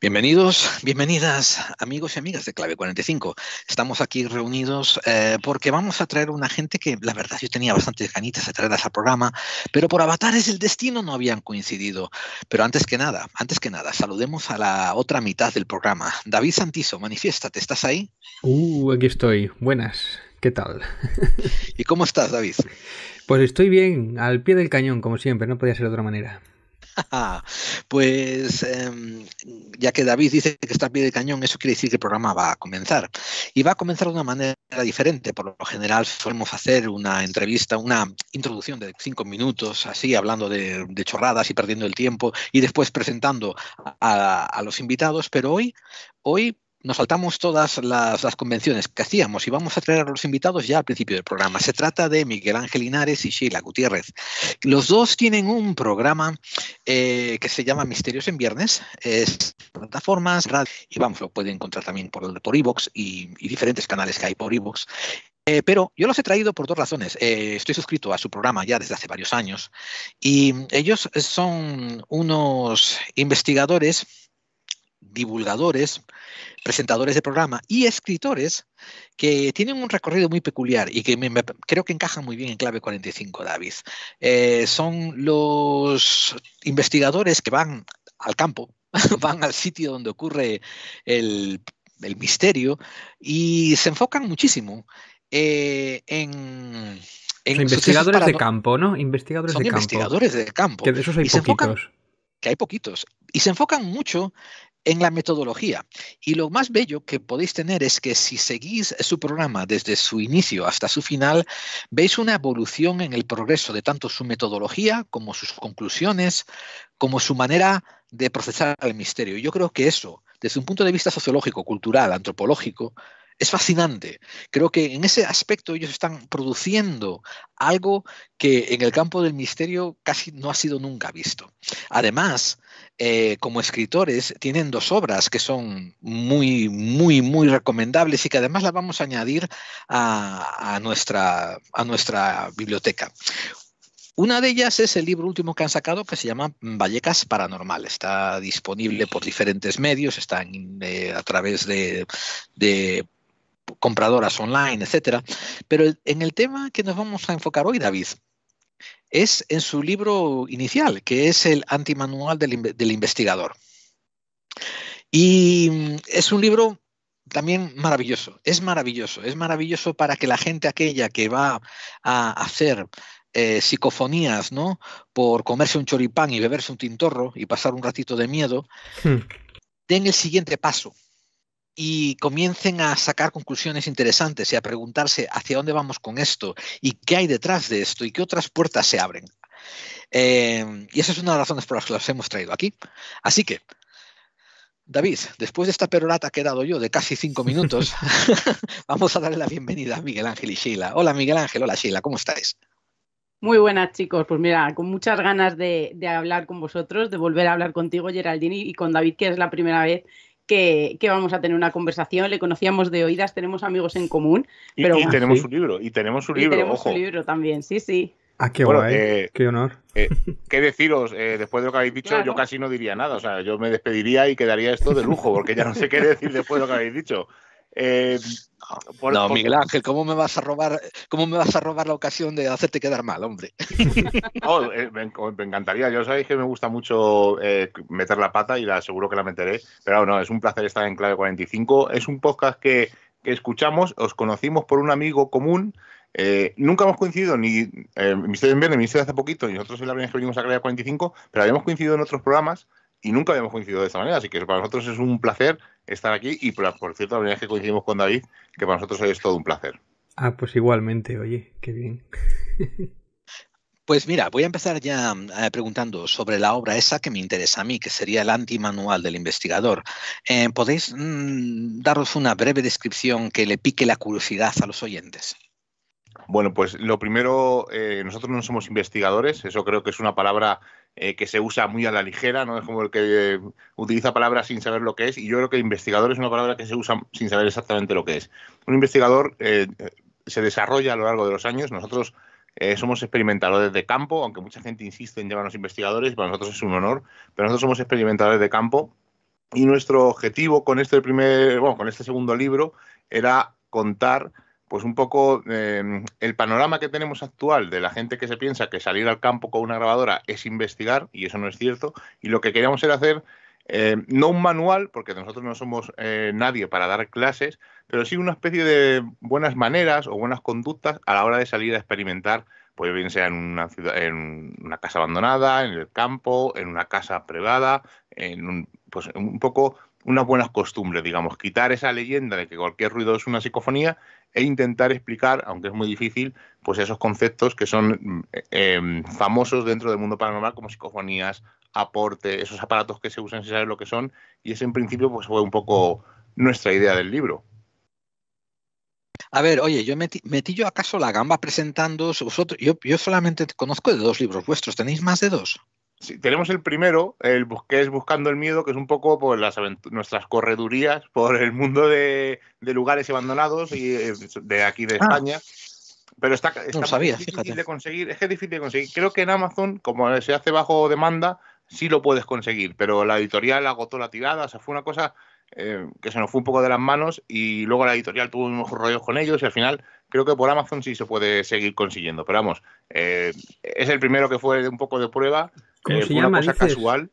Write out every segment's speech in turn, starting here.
Bienvenidos, bienvenidas amigos y amigas de Clave 45. Estamos aquí reunidos eh, porque vamos a traer una gente que la verdad yo tenía bastantes ganitas de a al programa, pero por avatares del destino no habían coincidido. Pero antes que nada, antes que nada, saludemos a la otra mitad del programa. David Santizo, manifiéstate, ¿estás ahí? Uh, aquí estoy. Buenas, ¿qué tal? ¿Y cómo estás, David? Pues estoy bien, al pie del cañón, como siempre, no podía ser de otra manera. pues em, ya que David dice que está a pie de cañón, eso quiere decir que el programa va a comenzar. Y va a comenzar de una manera diferente. Por lo general solemos hacer una entrevista, una introducción de cinco minutos, así, hablando de, chorradas y perdiendo el tiempo, y después presentando a, a los invitados. Pero hoy, hoy nos saltamos todas las, convenciones que hacíamos y vamos a traer a los invitados ya al principio del programa. Se trata de Miguel Ángel Linares y Sheila Gutiérrez. Los dos tienen un programa eh, que se llama Misterios en Viernes. Es plataformas, radio, y vamos, lo pueden encontrar también por, por Evox y, diferentes canales que hay por Evox. Eh, pero yo los he traído por dos razones. Eh, estoy suscrito a su programa ya desde hace varios años y ellos son unos investigadores divulgadores, presentadores de programa y escritores que tienen un recorrido muy peculiar y que creo que encajan muy bien en clave 45, David. Eh, son los investigadores que van al campo, van al sitio donde ocurre el, misterio y se enfocan muchísimo eh, en... en investigadores de campo, ¿no? Investigadores son de investigadores campo. Investigadores de campo. Que de esos hay poquitos. que hay poquitos. Y se enfocan mucho en la metodología. Y lo más bello que podéis tener es que si seguís su programa desde su inicio hasta su final, veis una evolución en el progreso de tanto su metodología como sus conclusiones, como su manera de procesar el misterio. Yo creo que eso, desde un punto de vista sociológico, cultural, antropológico, es fascinante. Creo que en ese aspecto ellos están produciendo algo que en el campo del misterio casi no ha sido nunca visto. Además, eh, como escritores, tienen dos obras que son muy, muy, muy recomendables y que además las vamos a añadir a, nuestra, a nuestra biblioteca. Una de ellas es el libro último que han sacado que se llama Vallecas Paranormal. Está disponible por diferentes medios, está eh, a través de compradoras online, etcétera. Pero en el tema que nos vamos a enfocar hoy, David, es en su libro inicial, que es el antimanual del, del investigador. Y mm, es un libro también maravilloso, es maravilloso, es maravilloso para que la gente aquella que va a hacer eh, psicofonías, ¿no? Por comerse un choripán y beberse un tintorro y pasar un ratito de miedo, hmm. den el siguiente paso, y comiencen a sacar conclusiones interesantes y a preguntarse hacia dónde vamos con esto y qué hay detrás de esto y qué otras puertas se abren. Em, y esa es una de las razones por las que las hemos traído aquí. Así que, David, después de esta perorata que he dado yo de casi cinco minutos, vamos a darle la bienvenida a Miguel Ángel y Sheila. Hola Miguel Ángel, hola Sheila, ¿cómo estáis? Muy buenas chicos, pues mira, con muchas ganas de, hablar con vosotros, de volver a hablar contigo Geraldini, y con David, que es la primera vez que, vamos a tener una conversación, le conocíamos de oídas, tenemos amigos en común. Y, pero, tenemos un libro, y tenemos un libro. libro también, sí, sí. Ah, qué bueno, eh, qué honor. Eh, ¿Qué deciros? Eh, después de lo que habéis dicho, yo casi no diría nada. O sea, yo me despediría y quedaría esto de lujo, porque ya no sé qué decir después de lo que habéis dicho. Eh, no, Miguel Ángel, ¿cómo me vas a robar, cómo me vas a robar la ocasión de hacerte quedar mal, hombre? Eh, me, encantaría. Yo sabéis que me gusta mucho eh, meter la pata y la seguro que la meteré. Pero bueno, es un placer estar en Clave 45. Es un podcast que, escuchamos, os conocimos por un amigo común. nunca hemos coincidido ni eh, Misterio en Viernes, hice hace poquito, y nosotros en la primera vez que venimos a Clave 45, pero habíamos coincidido en otros programas y nunca habíamos coincidido de esta manera, así que para nosotros es un placer estar aquí y por, cierto, la verdad es que coincidimos con David, que para nosotros es todo un placer. Ah, pues igualmente, oye, qué bien. Pues mira, voy a empezar ya eh, preguntando sobre la obra esa que me interesa a mí, que sería el antimanual del investigador. Eh, ¿Podéis mm, daros una breve descripción que le pique la curiosidad a los oyentes? Bueno, pues lo primero, eh, nosotros no somos investigadores, eso creo que es una palabra eh, que se usa muy a la ligera, ¿no? Es como el que eh, utiliza palabras sin saber lo que es, y yo creo que investigador es una palabra que se usa sin saber exactamente lo que es. Un investigador eh, se desarrolla a lo largo de los años, nosotros somos experimentadores de campo, aunque mucha gente insiste en llamarnos investigadores, para nosotros es un honor, pero nosotros somos experimentadores de campo y nuestro objetivo con este primer, bueno, con este segundo libro era contar pues un poco em, el panorama que tenemos actual de la gente que se piensa que salir al campo con una grabadora es investigar, y eso no es cierto, y lo que queríamos era hacer eh, no un manual, porque nosotros no somos eh, nadie para dar clases, pero sí una especie de buenas maneras o buenas conductas a la hora de salir a experimentar, pues bien sea en una, en una casa abandonada, en el campo, en una casa privada, en un, pues un poco unas buenas costumbres, digamos, quitar esa leyenda de que cualquier ruido es una psicofonía e intentar explicar, aunque es muy difícil, pues esos conceptos que son mm, eh, em, famosos dentro del mundo paranormal como psicofonías, aporte, esos aparatos que se usan si saber lo que son, y ese en principio pues fue un poco nuestra idea del libro. A ver, oye, yo metí, yo acaso la gamba presentando vosotros. Yo, yo solamente conozco de dos libros vuestros. ¿Tenéis más de dos? Sí, tenemos el primero, el que es Buscando el Miedo, que es un poco por las nuestras corredurías por el mundo de, lugares abandonados y eh, de aquí de ah. España. Pero está, difícil de conseguir, es difícil de conseguir. Creo que en Amazon, como se hace bajo demanda, sí lo puedes conseguir, pero la editorial agotó la tirada, o sea, fue una cosa eh, que se nos fue un poco de las manos y luego la editorial tuvo unos rollos con ellos y al final creo que por Amazon sí se puede seguir consiguiendo. Pero vamos, eh, es el primero que fue un poco de prueba, eh, se llama, una cosa casual.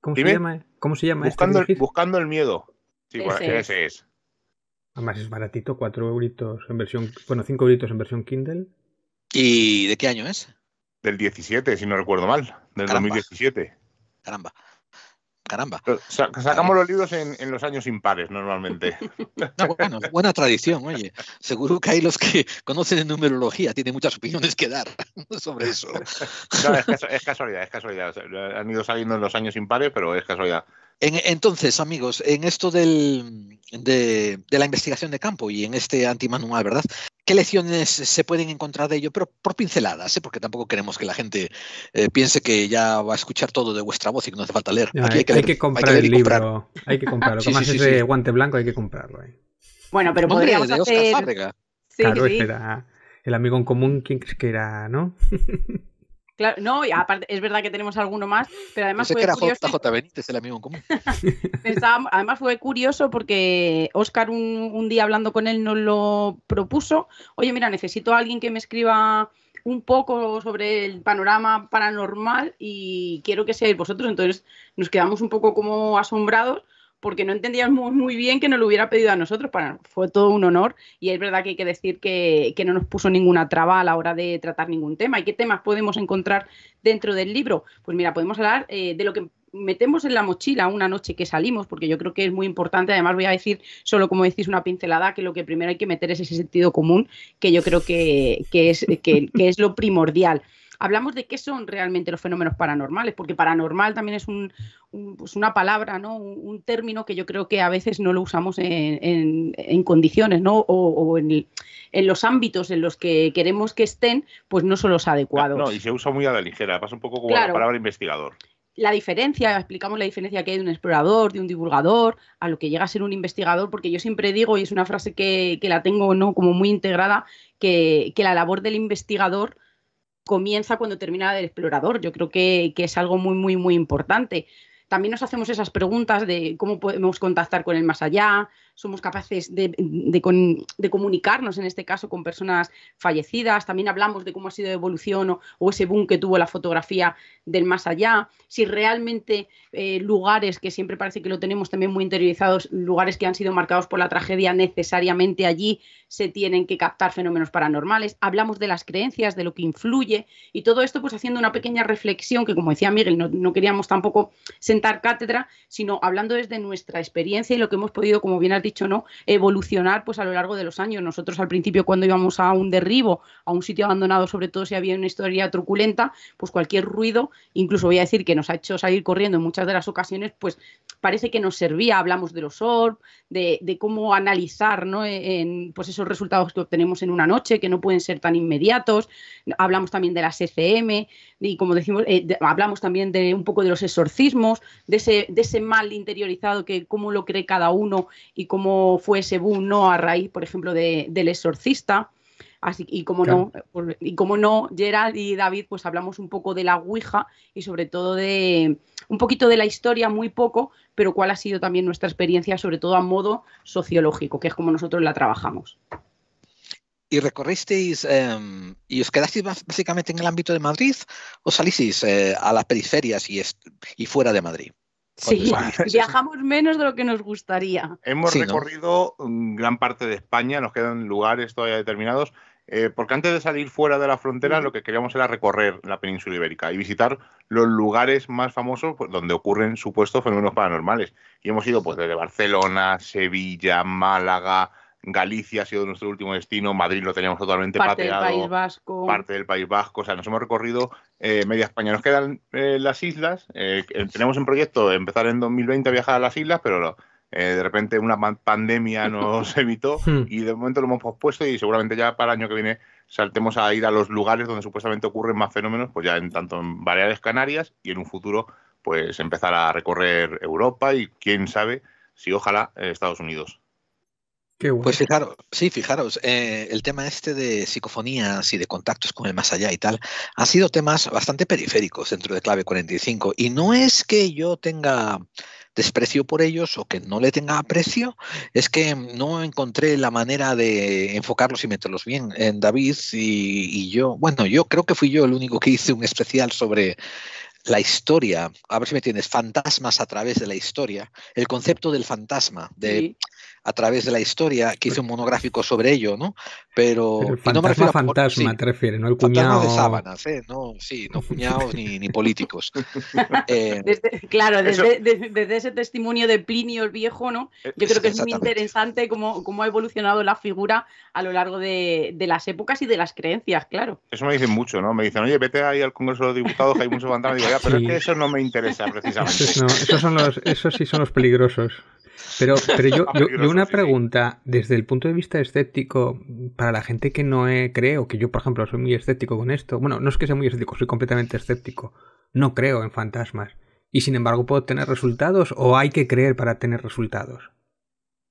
¿Cómo se llama? ¿Cómo se llama este buscando, el, buscando el miedo. Sí, ese, es. Además es baratito, 4 euritos en versión, bueno, 5 euritos en versión Kindle. ¿Y de qué año es? Del 17, si no recuerdo mal, del 2017. Caramba caramba. Sacamos los libros en, los años impares normalmente. bueno, buena tradición, oye. Seguro que hay los que conocen numerología, tienen muchas opiniones que dar sobre eso. No, es, casualidad, es casualidad. Han ido saliendo en los años impares, pero es casualidad. entonces, amigos, en esto del, de, de, la investigación de campo y en este antimanual, ¿verdad? qué lecciones se pueden encontrar de ello, pero por pinceladas, ¿eh? porque tampoco queremos que la gente eh, piense que ya va a escuchar todo de vuestra voz y que no hace falta leer. hay, que comprar el libro, hay que comprarlo. Sí, ese guante blanco, hay que comprarlo. Bueno, pero podría podríamos este el amigo en común, ¿quién crees que era, no? no, aparte, es verdad que tenemos alguno más, pero además fue que era curioso. Benítez, el amigo común. además fue curioso porque Oscar un, día hablando con él nos lo propuso. Oye, mira, necesito a alguien que me escriba un poco sobre el panorama paranormal y quiero que seáis vosotros. Entonces nos quedamos un poco como asombrados porque no entendíamos muy bien que nos lo hubiera pedido a nosotros. Para, fue todo un honor y es verdad que hay que decir que, no nos puso ninguna traba a la hora de tratar ningún tema. ¿Y qué temas podemos encontrar dentro del libro? Pues mira, podemos hablar eh, de lo que metemos en la mochila una noche que salimos, porque yo creo que es muy importante, además voy a decir solo como decís una pincelada, que lo que primero hay que meter es ese sentido común, que yo creo que es lo primordial hablamos de qué son realmente los fenómenos paranormales, porque paranormal también es pues una palabra, ¿no? Un, término que yo creo que a veces no lo usamos en, condiciones, ¿no? O, en, los ámbitos en los que queremos que estén, pues no son los adecuados. y se usa muy a la ligera, pasa un poco como la palabra investigador la diferencia, explicamos la diferencia que hay de un explorador, de un divulgador, a lo que llega a ser un investigador, porque yo siempre digo, y es una frase que, la tengo ¿no? como muy integrada, que, que, la labor del investigador comienza cuando termina el explorador. Yo creo que, que es algo muy, muy, muy importante. También nos hacemos esas preguntas de cómo podemos contactar con el más allá, somos capaces de, comunicarnos, en este caso, con personas fallecidas. También hablamos de cómo ha sido la evolución o, ese boom que tuvo la fotografía del más allá. Si realmente eh, lugares que siempre parece que lo tenemos también muy interiorizados, lugares que han sido marcados por la tragedia, necesariamente allí se tienen que captar fenómenos paranormales. Hablamos de las creencias, de lo que influye y todo esto, pues haciendo una pequeña reflexión que, como decía Miguel, no, queríamos tampoco sentar cátedra, sino hablando desde nuestra experiencia y lo que hemos podido, como bien has dicho, ¿no? Evolucionar pues a lo largo de los años. Nosotros al principio cuando íbamos a un derribo, a un sitio abandonado, sobre todo si había una historia truculenta, pues cualquier ruido, incluso voy a decir que nos ha hecho salir corriendo en muchas de las ocasiones, pues parece que nos servía. Hablamos de los ORB, de, cómo analizar, ¿no? E, en, pues esos resultados que obtenemos en una noche, que no pueden ser tan inmediatos. Hablamos también de las ECM y como decimos, eh, hablamos también de un poco de los exorcismos, de ese, de ese mal interiorizado que cómo lo cree cada uno y cómo cómo fue ese boom no a raíz, por ejemplo, del exorcista. Así, y como no, y como no, Gerald y David, pues hablamos un poco de la Ouija y sobre todo de un poquito de la historia, muy poco, pero cuál ha sido también nuestra experiencia, sobre todo a modo sociológico, que es como nosotros la trabajamos. ¿Y recorristeis em, y os quedasteis básicamente en el ámbito de Madrid o salisteis eh, a las periferias y, y fuera de Madrid? Sí, viajamos menos de lo que nos gustaría. Hemos recorrido mm, gran parte de España, nos quedan lugares todavía determinados, eh, porque antes de salir fuera de la frontera lo que queríamos era recorrer la península ibérica y visitar los lugares más famosos pues, donde ocurren supuestos fenómenos paranormales. Y hemos ido pues desde Barcelona, Sevilla, Málaga, Galicia ha sido nuestro último destino, Madrid lo teníamos totalmente pateado. Del País Vasco. Parte del País Vasco. O sea, nos hemos recorrido eh, media España. Nos quedan eh, las islas. Eh, tenemos un proyecto de empezar en 2020 a viajar a las islas, pero de repente una pandemia nos evitó hmm. y de momento lo hemos pospuesto y seguramente ya para el año que viene saltemos a ir a los lugares donde supuestamente ocurren más fenómenos, pues ya en tanto en Baleares, Canarias y en un futuro pues empezar a recorrer Europa y quién sabe si ojalá Estados Unidos. Pues fijaros, sí, fijaros, eh, el tema este de psicofonías y de contactos con el más allá y tal, han sido temas bastante periféricos dentro de Clave 45. Y no es que yo tenga desprecio por ellos o que no le tenga aprecio, es que no encontré la manera de enfocarlos y meterlos bien. En eh, David y, yo, bueno, yo creo que fui yo el único que hice un especial sobre la historia, a ver si me entiendes, fantasmas a través de la historia, el concepto del fantasma, de a través de la historia, que hice un monográfico sobre ello, ¿no? Pero. el fantasma, fantasma, te refieres, no el cuñado. de sábanas, ¿eh? No, sí, no cuñados ni, políticos. Eh, claro, desde, ese testimonio de Plinio el Viejo, ¿no? Eh, Yo creo que es muy interesante cómo, ha evolucionado la figura a lo largo de, las épocas y de las creencias, claro. Eso me dicen mucho, ¿no? Me dicen, oye, vete ahí al Congreso de los Diputados, hay muchos fantasmas. pero es que eso no me interesa precisamente. Eso esos son los, esos sí son los peligrosos. Pero, pero yo, una pregunta, desde el punto de vista escéptico, para la gente que no eh, cree creo, que yo por ejemplo soy muy escéptico con esto, bueno, no es que sea muy escéptico, soy completamente escéptico, no creo en fantasmas. Y sin embargo, ¿puedo tener resultados o hay que creer para tener resultados?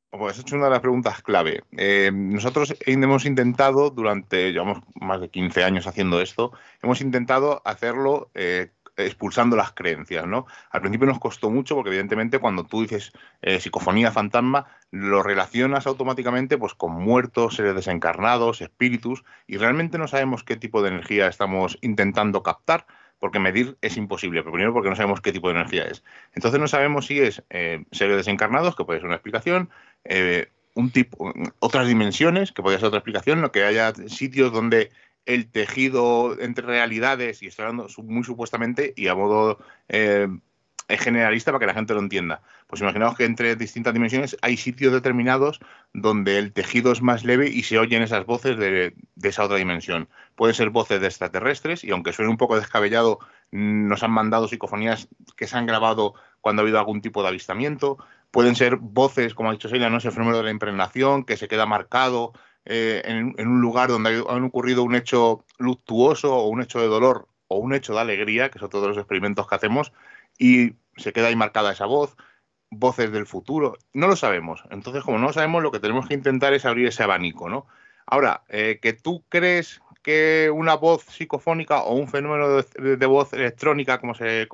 Pues es una de las preguntas clave. Eh, nosotros hemos intentado, durante, llevamos más de 15 años haciendo esto, hemos intentado hacerlo eh, expulsando las creencias, ¿no? Al principio nos costó mucho porque evidentemente cuando tú dices eh, psicofonía fantasma, lo relacionas automáticamente pues con muertos, seres desencarnados, espíritus, y realmente no sabemos qué tipo de energía estamos intentando captar, porque medir es imposible, pero primero porque no sabemos qué tipo de energía es. Entonces no sabemos si es eh, seres desencarnados, que puede ser una explicación, eh, un tipo, otras dimensiones, que podría ser otra explicación, lo que haya sitios donde el tejido entre realidades, y estoy hablando muy supuestamente y a modo eh, generalista para que la gente lo entienda. Pues imaginaos que entre distintas dimensiones hay sitios determinados donde el tejido es más leve y se oyen esas voces de, esa otra dimensión. Pueden ser voces de extraterrestres y aunque suene un poco descabellado, nos han mandado psicofonías que se han grabado cuando ha habido algún tipo de avistamiento. Pueden ser voces, como ha dicho Sheila, no es el fenómeno de la impregnación, que se queda marcado eh, en, un lugar donde han ocurrido un hecho luctuoso o un hecho de dolor o un hecho de alegría, que son todos los experimentos que hacemos, y se queda ahí marcada esa voz, voces del futuro, no lo sabemos. Entonces, como no lo sabemos, lo que tenemos que intentar es abrir ese abanico, ¿no? Ahora, eh, que tú crees que una voz psicofónica o un fenómeno de, voz electrónica, como se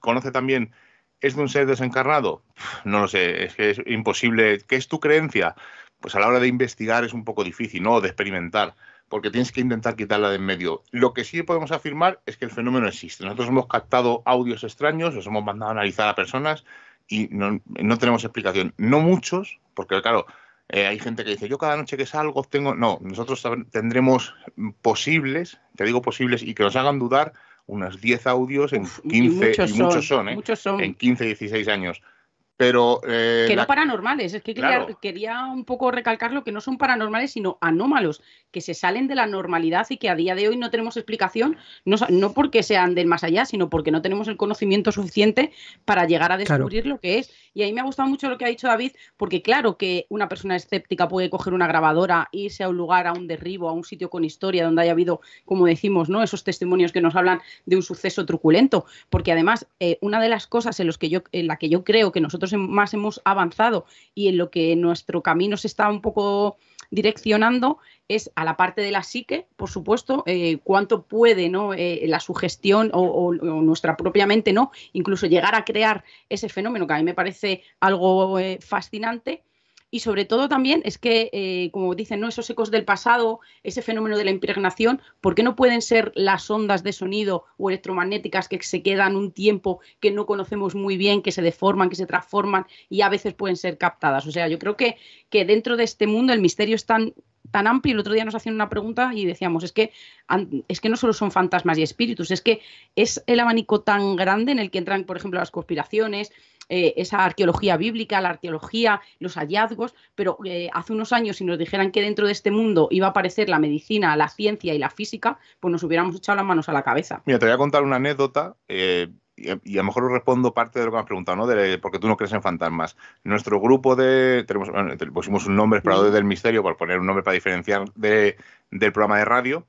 conoce también, es de un ser desencarnado? No lo sé, es que es imposible. ¿Qué es tu creencia? pues a la hora de investigar es un poco difícil, ¿no? De experimentar, porque tienes que intentar quitarla de en medio. Lo que sí podemos afirmar es que el fenómeno existe. Nosotros hemos captado audios extraños, los hemos mandado a analizar a personas y no, tenemos explicación. No muchos, porque claro, eh, hay gente que dice, yo cada noche que salgo tengo... No, nosotros tendremos posibles, te digo posibles, y que nos hagan dudar unos 10 audios en 15, y muchos, son, ¿eh? muchos son, en 15, 16 años pero... Eh, que no paranormales, es que quería, un poco recalcarlo, que no son paranormales, sino anómalos, que se salen de la normalidad y que a día de hoy no tenemos explicación, no, no porque sean del más allá, sino porque no tenemos el conocimiento suficiente para llegar a descubrir lo que es. Y ahí me ha gustado mucho lo que ha dicho David, porque claro que una persona escéptica puede coger una grabadora, irse a un lugar, a un derribo, a un sitio con historia, donde haya habido, como decimos, ¿no? esos testimonios que nos hablan de un suceso truculento, porque además eh, una de las cosas en, los que yo, en la que yo creo que nosotros Em, más hemos avanzado y en lo que nuestro camino se está un poco direccionando es a la parte de la psique, por supuesto, eh, cuánto puede ¿no? Eh, la sugestión o, nuestra propia mente, ¿no? incluso llegar a crear ese fenómeno que a mí me parece algo eh, fascinante y sobre todo también es que, eh, como dicen, ¿no? esos ecos del pasado, ese fenómeno de la impregnación, ¿por qué no pueden ser las ondas de sonido o electromagnéticas que se quedan un tiempo que no conocemos muy bien, que se deforman, que se transforman y a veces pueden ser captadas? O sea, yo creo que, que dentro de este mundo el misterio es tan tan amplio. El otro día nos hacían una pregunta y decíamos, es que, es que no solo son fantasmas y espíritus, es que es el abanico tan grande en el que entran, por ejemplo, las conspiraciones, eh, esa arqueología bíblica, la arqueología, los hallazgos, pero eh, hace unos años si nos dijeran que dentro de este mundo iba a aparecer la medicina, la ciencia y la física, pues nos hubiéramos echado las manos a la cabeza. Mira, te voy a contar una anécdota. Eh, y a lo mejor respondo parte de lo que me has preguntado, ¿no? porque tú no crees en fantasmas. Nuestro grupo de. Tenemos, pusimos un nombre, esperado desde del Misterio, por poner un nombre para diferenciar del programa de radio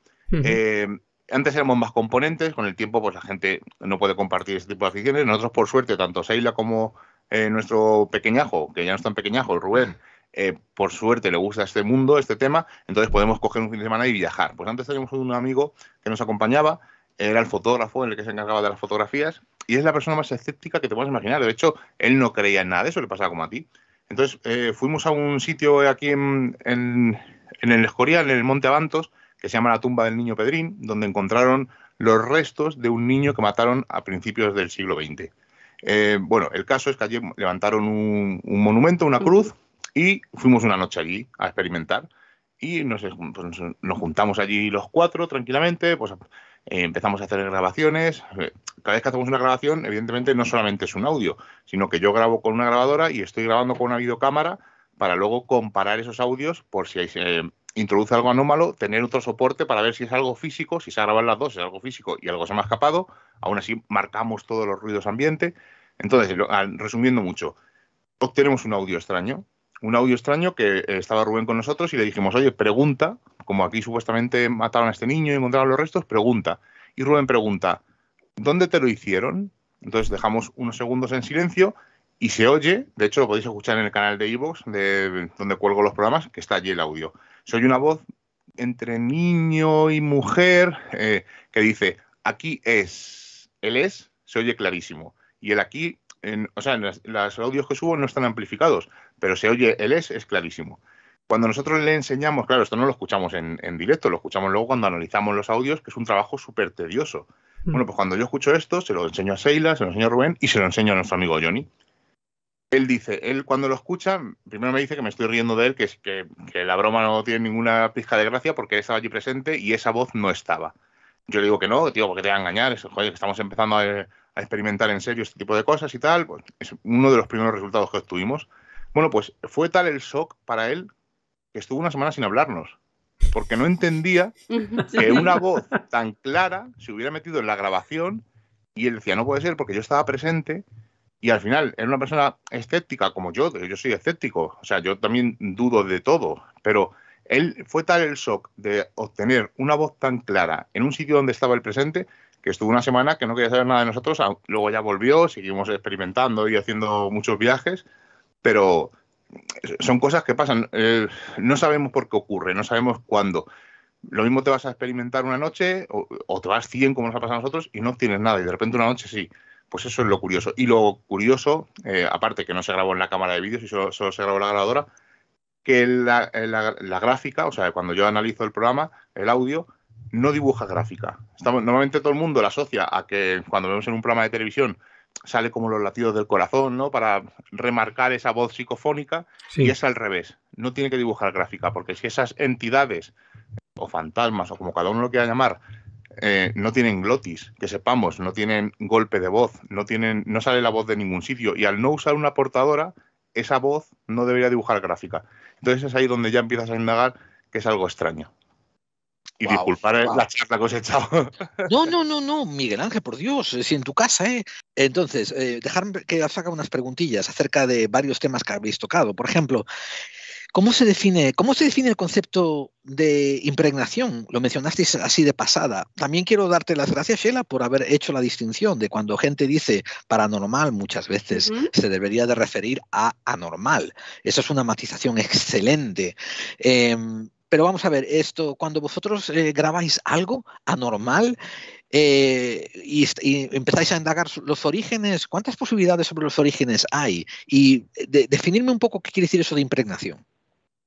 antes éramos más componentes, con el tiempo pues la gente no puede compartir ese tipo de aficiones. Nosotros, por suerte, tanto Seila como eh, nuestro pequeñajo, que ya no es tan pequeñajo, Rubén, mm. eh, por suerte le gusta este mundo, este tema, entonces podemos coger un fin de semana y viajar. Pues antes teníamos un amigo que nos acompañaba, era el fotógrafo, en el que se encargaba de las fotografías, y es la persona más escéptica que te puedas imaginar. De hecho, él no creía en nada de eso, le pasaba como a ti. Entonces, eh, fuimos a un sitio aquí en, en el Escorial, en el Monte Avantos, que se llama La tumba del niño Pedrín, donde encontraron los restos de un niño que mataron a principios del siglo XX. Eh, bueno, el caso es que allí levantaron un, monumento, una cruz, y fuimos una noche allí a experimentar. Y nos, pues, juntamos allí los cuatro tranquilamente, pues eh, empezamos a hacer grabaciones. Eh, cada vez que hacemos una grabación, evidentemente no solamente es un audio, sino que yo grabo con una grabadora y estoy grabando con una videocámara para luego comparar esos audios por si hay, introduce algo anómalo, tener otro soporte para ver si es algo físico, si se ha grabado las dos, es algo físico y algo se me ha escapado, aún así marcamos todos los ruidos ambiente. Entonces, ah, resumiendo mucho, obtenemos un audio extraño, un audio extraño que eh, estaba Rubén con nosotros y le dijimos, oye, pregunta, como aquí supuestamente mataron a este niño y encontraron los restos, pregunta. Y Rubén pregunta, ¿dónde te lo hicieron? Entonces dejamos unos segundos en silencio y se oye, de hecho lo podéis escuchar en el canal de Evox, donde cuelgo los programas, que está allí el audio soy una voz entre niño y mujer eh, que dice, aquí es, él es se oye clarísimo. Y el aquí, en, o sea, los audios que subo no están amplificados, pero se oye él es, es clarísimo. Cuando nosotros le enseñamos, claro, esto no lo escuchamos en, en directo, lo escuchamos luego cuando analizamos los audios, que es un trabajo súper tedioso. Mm. Bueno, pues cuando yo escucho esto, se lo enseño a Seila, se lo enseño a Rubén y se lo enseño a nuestro amigo Johnny él dice, él cuando lo escucha, primero me dice que me estoy riendo de él, que, es, que, la broma no tiene ninguna pizca de gracia porque estaba allí presente y esa voz no estaba. Yo le digo que no, tío, porque te va a engañar, que estamos empezando a, experimentar en serio este tipo de cosas y tal. Pues, es uno de los primeros resultados que obtuvimos. Bueno, pues fue tal el shock para él que estuvo una semana sin hablarnos, porque no entendía que una voz tan clara se hubiera metido en la grabación y él decía, no puede ser, porque yo estaba presente y al final, era una persona escéptica como yo, yo soy escéptico, o sea, yo también dudo de todo, pero él fue tal el shock de obtener una voz tan clara en un sitio donde estaba el presente que estuvo una semana que no quería saber nada de nosotros, luego ya volvió, seguimos experimentando y haciendo muchos viajes, pero son cosas que pasan, eh, no sabemos por qué ocurre, no sabemos cuándo. Lo mismo te vas a experimentar una noche o, o te vas 100 como nos ha pasado a nosotros y no obtienes nada y de repente una noche sí. Pues eso es lo curioso. Y lo curioso, eh, aparte que no se grabó en la cámara de vídeos y solo, se grabó en la grabadora, que eh, la, gráfica, o sea, cuando yo analizo el programa, el audio, no dibuja gráfica. normalmente todo el mundo la asocia a que cuando vemos en un programa de televisión sale como los latidos del corazón, ¿no? Para remarcar esa voz psicofónica y es al revés. No tiene que dibujar gráfica, porque si esas entidades o fantasmas o como cada uno lo quiera llamar, eh, no tienen glotis, que sepamos, no tienen golpe de voz, no, tienen, no sale la voz de ningún sitio. Y al no usar una portadora, esa voz no debería dibujar gráfica. Entonces es ahí donde ya empiezas a indagar que es algo extraño. Y disculpar eh, la charla que os he echado. No, no, no, no, Miguel Ángel, por Dios, eh, si en tu casa, ¿eh? Entonces, eh, dejarme que os haga unas preguntillas acerca de varios temas que habéis tocado. Por ejemplo, ¿Cómo se define, cómo se define el concepto de impregnación? Lo mencionaste así de pasada. También quiero darte las gracias, Sheila, por haber hecho la distinción de cuando gente dice paranormal, muchas veces se debería de referir a anormal. Esa es una matización excelente. Em, pero vamos a ver, esto, cuando vosotros eh, grabáis algo anormal eh, y, empezáis a indagar los orígenes, ¿cuántas posibilidades sobre los orígenes hay? Y eh, definirme un poco qué quiere decir eso de impregnación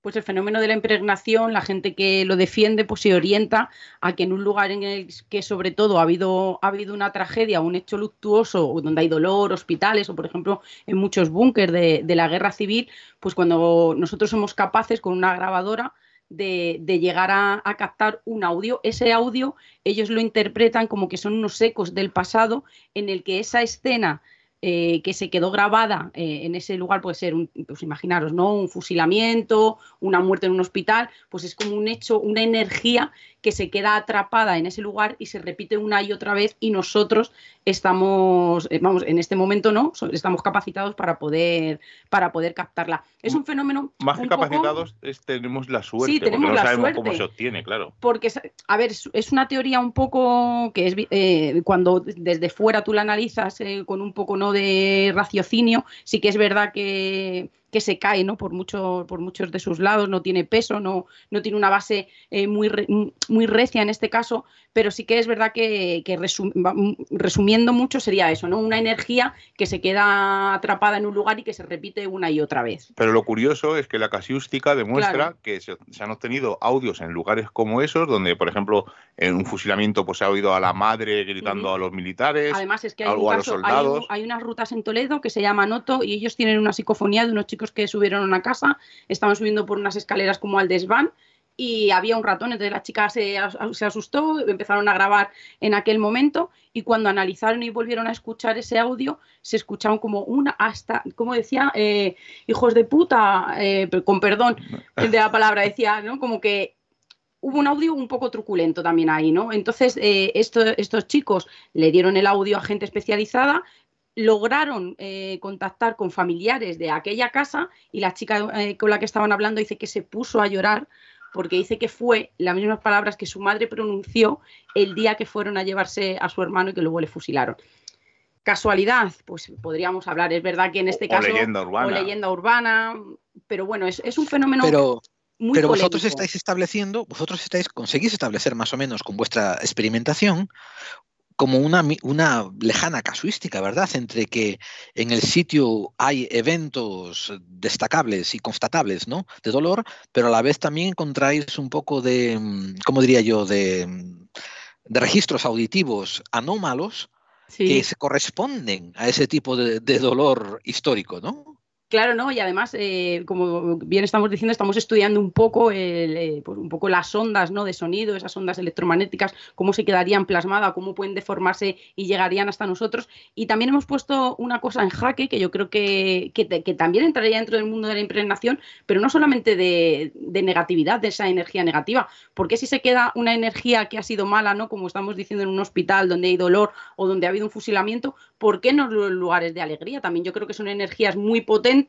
pues el fenómeno de la impregnación, la gente que lo defiende, pues se orienta a que en un lugar en el que sobre todo ha habido, ha habido una tragedia, un hecho luctuoso, donde hay dolor, hospitales o por ejemplo en muchos búnkers de, la guerra civil, pues cuando nosotros somos capaces con una grabadora de, llegar a, captar un audio. Ese audio ellos lo interpretan como que son unos ecos del pasado en el que esa escena eh, que se quedó grabada eh, en ese lugar, puede ser, un, pues imaginaros, ¿no? Un fusilamiento, una muerte en un hospital, pues es como un hecho, una energía que se queda atrapada en ese lugar y se repite una y otra vez y nosotros estamos, eh, vamos, en este momento no, estamos capacitados para poder, para poder captarla. Es un fenómeno. Más que capacitados, tenemos la suerte, sí, tenemos no sabemos cómo se obtiene, claro. Porque, a ver, es una teoría un poco que es eh, cuando desde fuera tú la analizas eh, con un poco no de raciocinio, sí que es verdad que que se cae ¿no? por, mucho, por muchos de sus lados, no tiene peso, no, no tiene una base eh, muy, muy recia en este caso, pero sí que es verdad que, mm, resumiendo mucho sería eso, ¿no? una energía que se queda atrapada en un lugar y que se repite una y otra vez. Pero lo curioso es que la casiústica demuestra que se, han obtenido audios en lugares como esos, donde por ejemplo en un fusilamiento pues, se ha oído a la madre gritando a los militares, Además, es que hay, algo a los soldados. Hay, unas rutas en Toledo que se llaman Noto y ellos tienen una psicofonía de unos chicos que subieron a una casa, estaban subiendo por unas escaleras como al desván y había un ratón, entonces la chica se, asustó, empezaron a grabar en aquel momento y cuando analizaron y volvieron a escuchar ese audio, se escucharon como una hasta, como decía, eh, hijos de puta, eh, con perdón de la palabra, decía, ¿no? Como que hubo un audio un poco truculento también ahí, ¿no? Entonces, eh, estos chicos le dieron el audio a gente especializada, lograron eh, contactar con familiares de aquella casa y la chica eh, con la que estaban hablando dice que se puso a llorar porque dice que fue las mismas palabras que su madre pronunció el día que fueron a llevarse a su hermano y que luego le fusilaron. Casualidad, pues podríamos hablar, es verdad que en este caso... Leyenda urbana. leyenda urbana. pero bueno, es, un fenómeno... Pero... pero vosotros estáis estableciendo, vosotros estáis, conseguís establecer más o menos con vuestra experimentación como una, una, lejana casuística, ¿verdad? Entre que en el sitio hay eventos destacables y constatables, ¿no? De dolor, pero a la vez también encontráis un poco de, mm, ¿cómo diría yo?, de, mm, registros auditivos anómalos que se corresponden a ese tipo de, de dolor histórico, ¿no? Claro, ¿no? Y además, eh, como bien estamos diciendo, estamos estudiando un poco, eh, pues un poco las ondas ¿no? de sonido, esas ondas electromagnéticas, cómo se quedarían plasmadas, cómo pueden deformarse y llegarían hasta nosotros. Y también hemos puesto una cosa en jaque que yo creo que, también entraría dentro del mundo de la impregnación, pero no solamente de, negatividad, de esa energía negativa, porque si se queda una energía que ha sido mala, ¿no? Como estamos diciendo en un hospital donde hay dolor o donde ha habido un fusilamiento, ¿por qué no los lugares de alegría? También yo creo que son energías muy potentes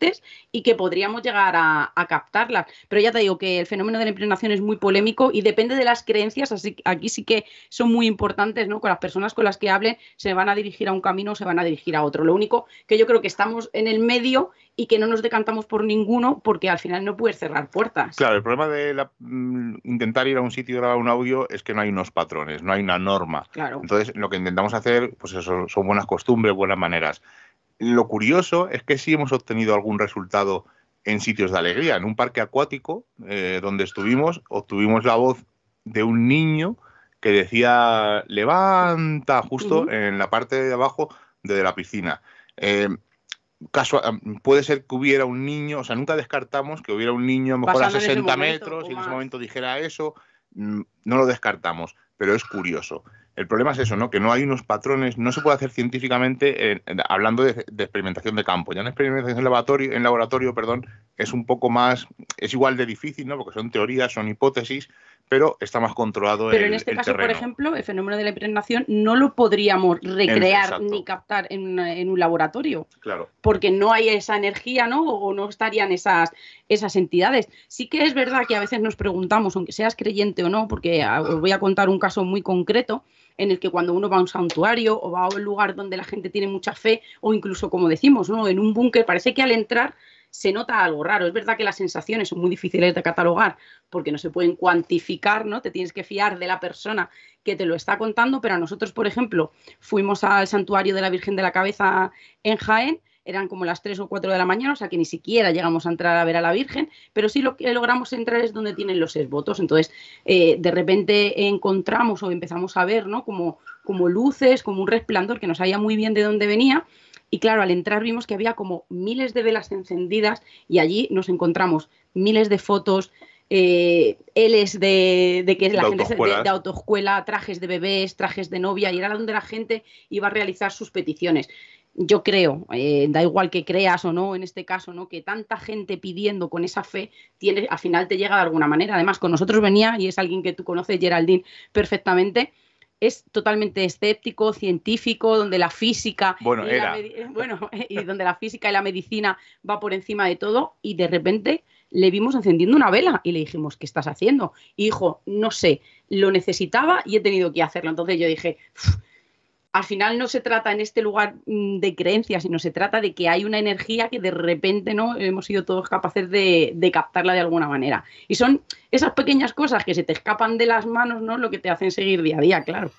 y que podríamos llegar a, captarlas. Pero ya te digo que el fenómeno de la impregnación es muy polémico y depende de las creencias, así que aquí sí que son muy importantes, ¿no? Con las personas con las que hablen, se van a dirigir a un camino o se van a dirigir a otro. Lo único que yo creo que estamos en el medio y que no nos decantamos por ninguno porque al final no puedes cerrar puertas. Claro, el problema de mm, intentar ir a un sitio y grabar un audio es que no hay unos patrones, no hay una norma. Claro. Entonces, lo que intentamos hacer, pues son buenas costumbres, buenas maneras. Lo curioso es que sí hemos obtenido algún resultado en sitios de alegría. En un parque acuático eh, donde estuvimos, obtuvimos la voz de un niño que decía levanta justo en la parte de abajo de la piscina. Eh, puede ser que hubiera un niño, o sea, nunca descartamos que hubiera un niño a 60 metros y en ese momento dijera eso, mm, no lo descartamos, pero es curioso. El problema es eso, ¿no? Que no hay unos patrones, no se puede hacer científicamente eh, hablando de, experimentación de campo. Ya en experimentación en laboratorio, en laboratorio, perdón, es un poco más, es igual de difícil, ¿no? Porque son teorías, son hipótesis, pero está más controlado pero el Pero en este caso, por ejemplo, el fenómeno de la impregnación no lo podríamos recrear ni captar en, en, un laboratorio. Claro. Porque no hay esa energía, ¿no? O no estarían esas, esas entidades. Sí que es verdad que a veces nos preguntamos, aunque seas creyente o no, porque ah, os voy a contar un caso muy concreto en el que cuando uno va a un santuario o va a un lugar donde la gente tiene mucha fe o incluso, como decimos, ¿no? en un búnker, parece que al entrar se nota algo raro. Es verdad que las sensaciones son muy difíciles de catalogar porque no se pueden cuantificar, ¿no? Te tienes que fiar de la persona que te lo está contando, pero nosotros, por ejemplo, fuimos al santuario de la Virgen de la Cabeza en Jaén eran como las 3 o 4 de la mañana, o sea que ni siquiera llegamos a entrar a ver a la Virgen, pero sí lo que logramos entrar es donde tienen los esbotos. Entonces, eh, de repente encontramos o empezamos a ver, ¿no? Como, como luces, como un resplandor que no sabía muy bien de dónde venía. Y claro, al entrar vimos que había como miles de velas encendidas y allí nos encontramos miles de fotos, eh, L's de, que la gente de, de, autoescuela, trajes de bebés, trajes de novia, y era donde la gente iba a realizar sus peticiones yo creo, eh, da igual que creas o no, en este caso, ¿no? Que tanta gente pidiendo con esa fe, tiene, al final te llega de alguna manera. Además, con nosotros venía, y es alguien que tú conoces, Geraldine, perfectamente, es totalmente escéptico, científico, donde la física bueno, y, bueno, y donde la física y la medicina va por encima de todo, y de repente le vimos encendiendo una vela y le dijimos, ¿qué estás haciendo? Y dijo, no sé, lo necesitaba y he tenido que hacerlo. Entonces yo dije, al final no se trata en este lugar mm, de creencias, sino se trata de que hay una energía que de repente no hemos sido todos capaces de, captarla de alguna manera. Y son esas pequeñas cosas que se te escapan de las manos, ¿no? Lo que te hacen seguir día a día, claro.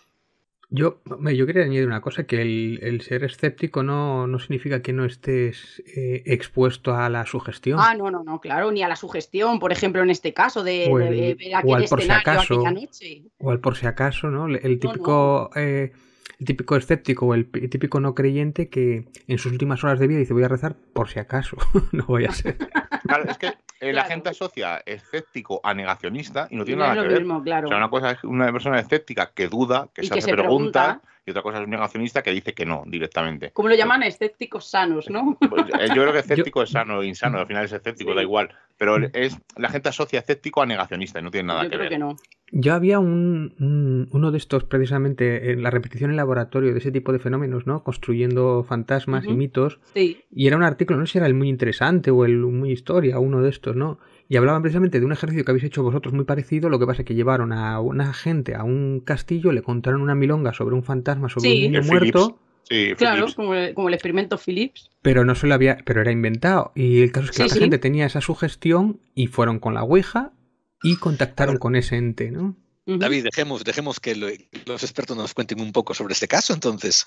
Yo, yo quería añadir una cosa, que el, ser escéptico no, significa que no estés eh, expuesto a la sugestión. Ah, no, no, no, claro, ni a la sugestión, por ejemplo, en este caso, de, ver aquel O al por si acaso, ¿no? El, típico... Eh, el típico escéptico o el típico no creyente que en sus últimas horas de vida dice voy a rezar por si acaso, no voy a ser. Claro, es que la gente asocia escéptico a negacionista y no tiene nada que ver. una cosa es una persona escéptica que duda, que se hace pregunta. y otra cosa es un negacionista que dice que no directamente. Como lo llaman escépticos sanos, ¿no? Pues, eh, yo creo que escéptico es sano, insano, al final es escéptico, da igual. Pero mm. es la gente asocia escéptico a negacionista y no tiene nada yo que creo ver. Que no. Yo había un, uno de estos precisamente, en la repetición en laboratorio de ese tipo de fenómenos, ¿no? Construyendo fantasmas y mitos. Sí. Y era un artículo, no sé si era el muy interesante o el muy historia, uno de estos, ¿no? Y hablaban precisamente de un ejercicio que habéis hecho vosotros muy parecido, lo que pasa es que llevaron a una gente a un castillo, le contaron una milonga sobre un fantasma, sobre un niño muerto. Sí, claro, como el, como el, experimento Phillips. Pero no se había, pero era inventado. Y el caso es que la gente tenía esa sugestión y fueron con la Ouija y contactaron con ese ente, ¿no? David, dejemos, dejemos que los expertos nos cuenten un poco sobre este caso, entonces.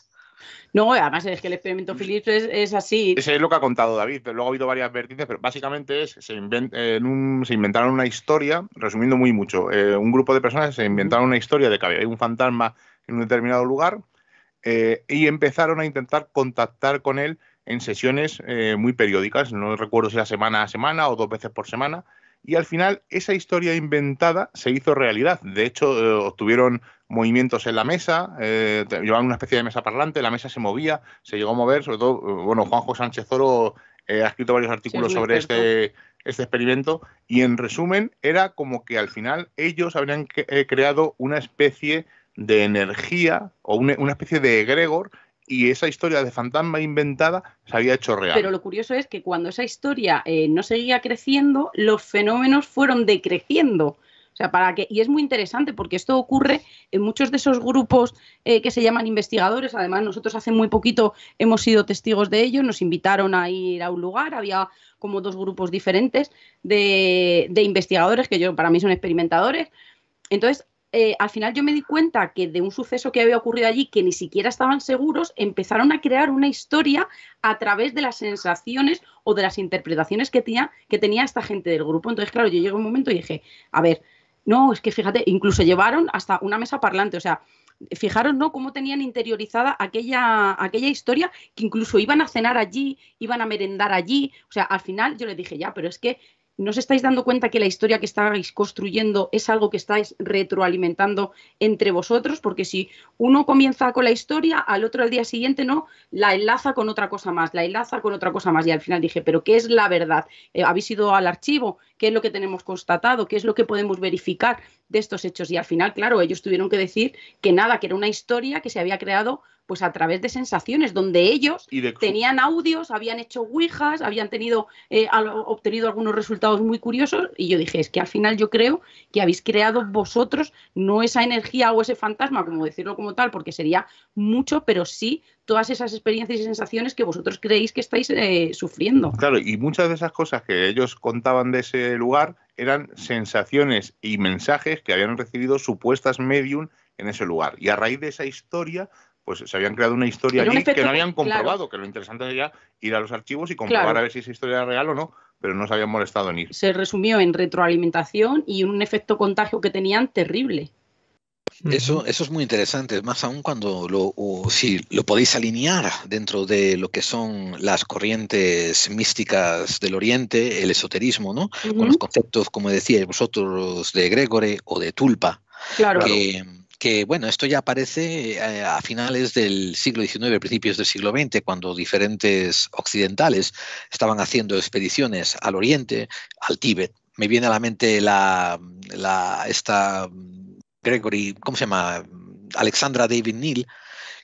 No, además es que el experimento Philips es, así. es lo que ha contado David, pero luego ha habido varias vertientes, pero básicamente es, se, se inventaron una historia, resumiendo muy mucho, eh, un grupo de personas se inventaron una historia de que había un fantasma en un determinado lugar eh, y empezaron a intentar contactar con él en sesiones eh, muy periódicas, no recuerdo si era semana a semana o dos veces por semana, y al final esa historia inventada se hizo realidad. De hecho, eh, obtuvieron movimientos en la mesa, eh, llevaban una especie de mesa parlante, la mesa se movía, se llegó a mover, sobre todo, eh, bueno, Juanjo Sánchez Oro ha escrito varios artículos sobre este, este, experimento y en resumen era como que al final ellos habrían creado una especie de energía o una, una especie de egregor y esa historia de fantasma inventada se había hecho real. Pero lo curioso es que cuando esa historia eh, no seguía creciendo, los fenómenos fueron decreciendo. O sea, para que, y es muy interesante porque esto ocurre en muchos de esos grupos eh, que se llaman investigadores. Además, nosotros hace muy poquito hemos sido testigos de ello. Nos invitaron a ir a un lugar, había como dos grupos diferentes de, de investigadores que yo para mí son experimentadores. Entonces, eh, al final yo me di cuenta que de un suceso que había ocurrido allí, que ni siquiera estaban seguros, empezaron a crear una historia a través de las sensaciones o de las interpretaciones que tenía, que tenía esta gente del grupo. Entonces, claro, yo llegué a un momento y dije, a ver, no, es que fíjate, incluso llevaron hasta una mesa parlante, o sea, fijaros ¿no? cómo tenían interiorizada aquella, aquella historia, que incluso iban a cenar allí, iban a merendar allí. O sea, al final yo les dije, ya, pero es que ¿No os estáis dando cuenta que la historia que estáis construyendo es algo que estáis retroalimentando entre vosotros? Porque si uno comienza con la historia, al otro al día siguiente no, la enlaza con otra cosa más, la enlaza con otra cosa más. Y al final dije, ¿pero qué es la verdad? Eh, ¿Habéis ido al archivo? ¿Qué es lo que tenemos constatado? ¿Qué es lo que podemos verificar de estos hechos? Y al final, claro, ellos tuvieron que decir que nada, que era una historia que se había creado pues a través de sensaciones, donde ellos tenían audios, habían hecho ouijas, habían tenido, eh, obtenido algunos resultados muy curiosos, y yo dije, es que al final yo creo que habéis creado vosotros no esa energía o ese fantasma, como decirlo como tal, porque sería mucho, pero sí todas esas experiencias y sensaciones que vosotros creéis que estáis eh, sufriendo. Claro, y muchas de esas cosas que ellos contaban de ese lugar eran sensaciones y mensajes que habían recibido supuestas medium en ese lugar. Y a raíz de esa historia pues se habían creado una historia allí que no habían comprobado, que lo interesante sería ir a los archivos y comprobar a ver si esa historia era real o no, pero no se habían molestado en ir. Se resumió en retroalimentación y un efecto contagio que tenían terrible. Eso, eso es muy interesante, más aún cuando lo, si lo podéis alinear dentro de lo que son las corrientes místicas del Oriente, el esoterismo, ¿no? Con los conceptos, como decíais vosotros, de Gregore o de Tulpa. Claro. Que, que, bueno, esto ya aparece eh, a finales del siglo XIX, principios del siglo XX, cuando diferentes occidentales estaban haciendo expediciones al Oriente, al Tíbet. Me viene a la mente la, esta mm, Gregory, ¿cómo se llama? Alexandra David Neal,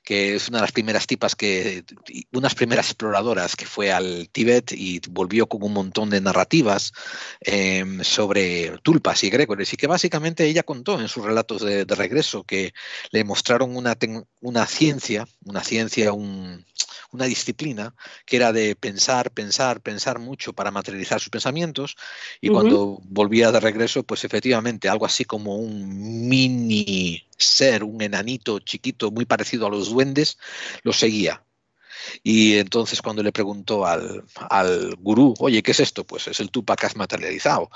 que es una de las primeras tipas que, unas primeras exploradoras que fue al Tíbet y volvió con un montón de narrativas em, sobre tulpas y gregores, y que básicamente ella contó en sus relatos de, regreso que le mostraron una, ciencia, una ciencia, una disciplina que era de pensar, pensar, pensar mucho para materializar sus pensamientos, y cuando volvía de regreso, pues efectivamente algo así como un mini ser un enanito chiquito muy parecido a los duendes, lo seguía. Y entonces cuando le preguntó al, al gurú, oye, ¿qué es esto? Pues es el Tupac que has materializado.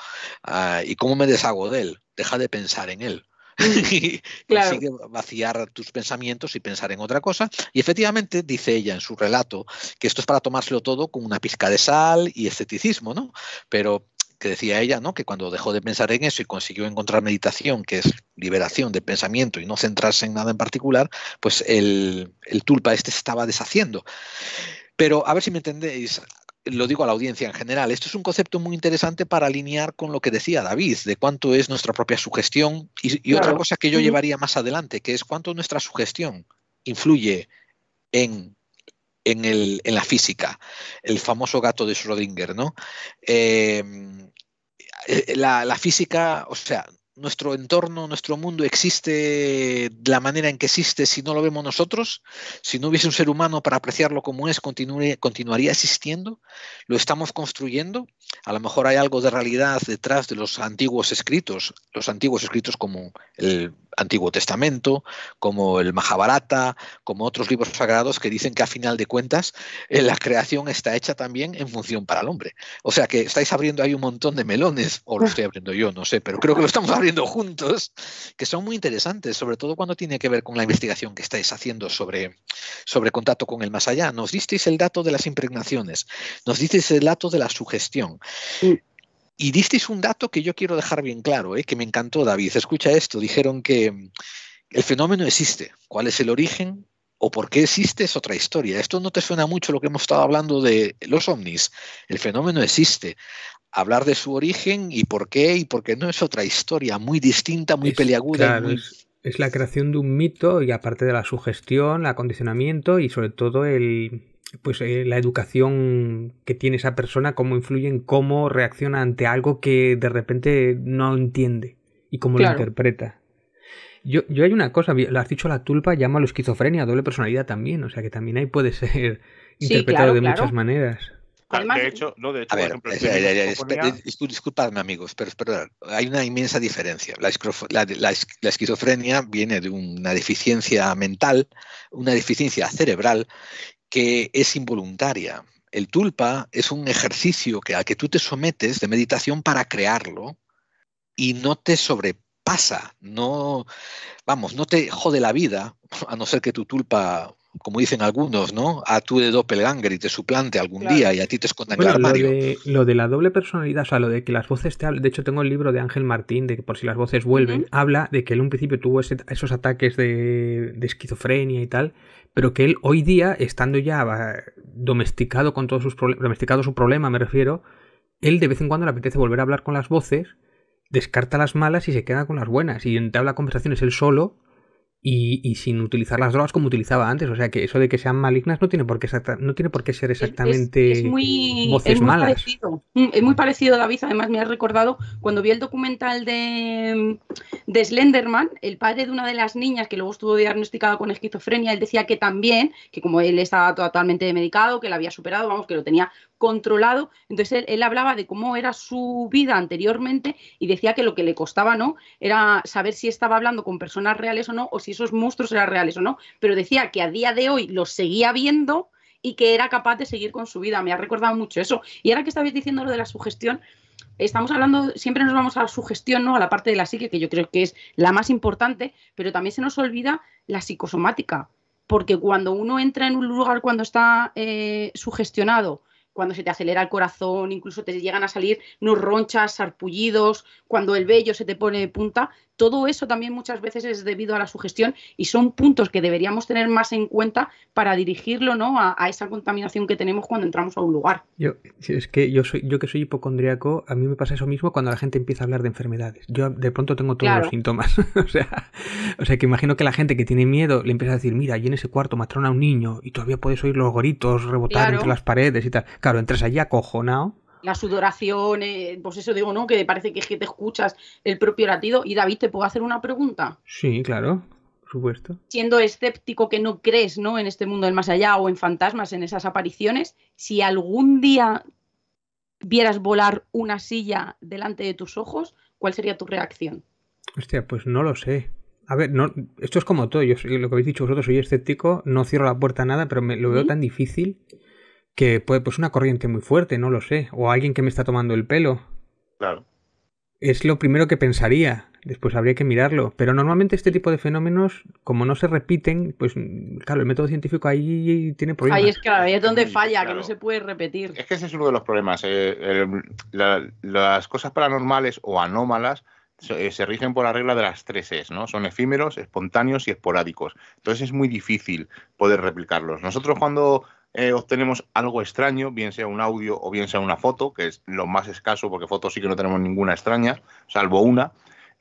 Ah, ¿Y cómo me deshago de él? Deja de pensar en él. Mm, y vaciar tus pensamientos y pensar en otra cosa. Y efectivamente, dice ella en su relato, que esto es para tomárselo todo con una pizca de sal y escepticismo, ¿no? Pero que decía ella, ¿no? que cuando dejó de pensar en eso y consiguió encontrar meditación, que es liberación del pensamiento y no centrarse en nada en particular, pues el, tulpa este se estaba deshaciendo. Pero a ver si me entendéis, lo digo a la audiencia en general, esto es un concepto muy interesante para alinear con lo que decía David, de cuánto es nuestra propia sugestión y, otra cosa que yo llevaría más adelante, que es cuánto nuestra sugestión influye en en, la física, el famoso gato de Schrödinger, ¿no? Eh, eh, la, física, o sea, nuestro entorno, nuestro mundo existe de la manera en que existe si no lo vemos nosotros, si no hubiese un ser humano para apreciarlo como es, continuaría existiendo, lo estamos construyendo, a lo mejor hay algo de realidad detrás de los antiguos escritos, los antiguos escritos como el Antiguo Testamento, como el Mahabharata, como otros libros sagrados que dicen que a final de cuentas eh, la creación está hecha también en función para el hombre. O sea que estáis abriendo ahí un montón de melones, o lo estoy abriendo yo, no sé, pero creo que lo estamos abriendo juntos, que son muy interesantes, sobre todo cuando tiene que ver con la investigación que estáis haciendo sobre, sobre contacto con el más allá. Nos disteis el dato de las impregnaciones, nos disteis el dato de la sugestión. Y disteis un dato que yo quiero dejar bien claro, eh, que me encantó, David. Escucha esto, dijeron que mm, el fenómeno existe. ¿Cuál es el origen? o por qué existe es otra historia. Esto no te suena mucho lo que hemos estado hablando de los ovnis. El fenómeno existe. Hablar de su origen y por qué y por qué no es otra historia muy distinta, muy peleaguda. peliaguda. es, la creación de un mito y aparte de la sugestión, el acondicionamiento y sobre todo el, pues eh, la educación que tiene esa persona, cómo influye en cómo reacciona ante algo que de repente no entiende y cómo lo interpreta. Yo, yo hay una cosa, lo has dicho la tulpa, llama a la esquizofrenia, doble personalidad también, o sea que también ahí puede ser interpretado de muchas maneras. Ah, de hecho, no, de hecho, amigos, pero hay una inmensa diferencia. la, esquizofrenia viene de una deficiencia mental, una deficiencia cerebral que es involuntaria. El tulpa es un ejercicio que, al que tú te sometes de meditación para crearlo y no te sobrepasa, no, vamos, no te jode la vida, a no ser que tu tulpa, como dicen algunos, ¿no? A tú de doppelganger y te suplante algún día y a ti te esconda en el Lo de, la doble personalidad, o sea, lo de que las voces te hablen, de hecho tengo el libro de Ángel Martín, de que por si las voces vuelven, habla de que él en un principio tuvo esos ataques de, de esquizofrenia y tal, pero que él hoy día, estando ya eh, domesticado con todos sus domesticado su problema, me refiero, él de vez en cuando le apetece volver a hablar con las voces, descarta las malas y se queda con las buenas y entabla conversaciones él solo y, sin utilizar las drogas como utilizaba antes. O sea que eso de que sean malignas no tiene por qué, no tiene por qué ser exactamente es, muy, voces es muy malas. Parecido. Mm, es muy parecido, David. Además, me has recordado cuando vi el documental de, mm, de Slenderman, el padre de una de las niñas que luego estuvo diagnosticada con esquizofrenia, él decía que también, que como él estaba totalmente medicado, que la había superado, vamos, que lo tenía controlado. Entonces él, hablaba de cómo era su vida anteriormente y decía que lo que le costaba no era saber si estaba hablando con personas reales o no, o si esos monstruos eran reales o no. Pero decía que a día de hoy los seguía viendo y que era capaz de seguir con su vida. Me ha recordado mucho eso. Y ahora que estabais diciendo lo de la sugestión, estamos hablando, siempre nos vamos a la sugestión, ¿no? A la parte de la psique, que yo creo que es la más importante, pero también se nos olvida la psicosomática. Porque cuando uno entra en un lugar cuando está eh, sugestionado cuando se te acelera el corazón, incluso te llegan a salir ronchas, sarpullidos, cuando el vello se te pone de punta, todo eso también muchas veces es debido a la sugestión y son puntos que deberíamos tener más en cuenta para dirigirlo ¿no? a, esa contaminación que tenemos cuando entramos a un lugar. Yo, es que yo, soy, yo que soy hipocondriaco, a mí me pasa eso mismo cuando la gente empieza a hablar de enfermedades. Yo de pronto tengo todos los síntomas. o, sea, o sea, que imagino que la gente que tiene miedo le empieza a decir, mira, allí en ese cuarto mataron a un niño y todavía puedes oír los goritos rebotar entre las paredes y tal. Claro, entras allí acojonado. La sudoración, eh, pues eso digo, ¿no? Que parece que, es que te escuchas el propio latido. Y David, ¿te puedo hacer una pregunta? Sí, claro. por Supuesto. Siendo escéptico que no crees ¿no? en este mundo del más allá o en fantasmas, en esas apariciones, si algún día vieras volar una silla delante de tus ojos, ¿cuál sería tu reacción? Hostia, pues no lo sé. A ver, no, esto es como todo. Yo lo que habéis dicho vosotros, soy escéptico, no cierro la puerta a nada, pero me, lo veo tan difícil que puede, pues una corriente muy fuerte, no lo sé, o alguien que me está tomando el pelo. Claro. Es lo primero que pensaría, después habría que mirarlo, pero normalmente este tipo de fenómenos, como no se repiten, pues claro, el método científico ahí tiene problemas. Ahí es, claro, ahí es donde falla, que no se puede repetir. Es que ese es uno de los problemas. Eh, las cosas paranormales o anómalas eh, se rigen por la regla de las tres es, ¿no? Son efímeros, espontáneos y esporádicos. Entonces es muy difícil poder replicarlos. Nosotros cuando eh, obtenemos algo extraño, bien sea un audio o bien sea una foto, que es lo más escaso porque fotos sí que no tenemos ninguna extraña, salvo una.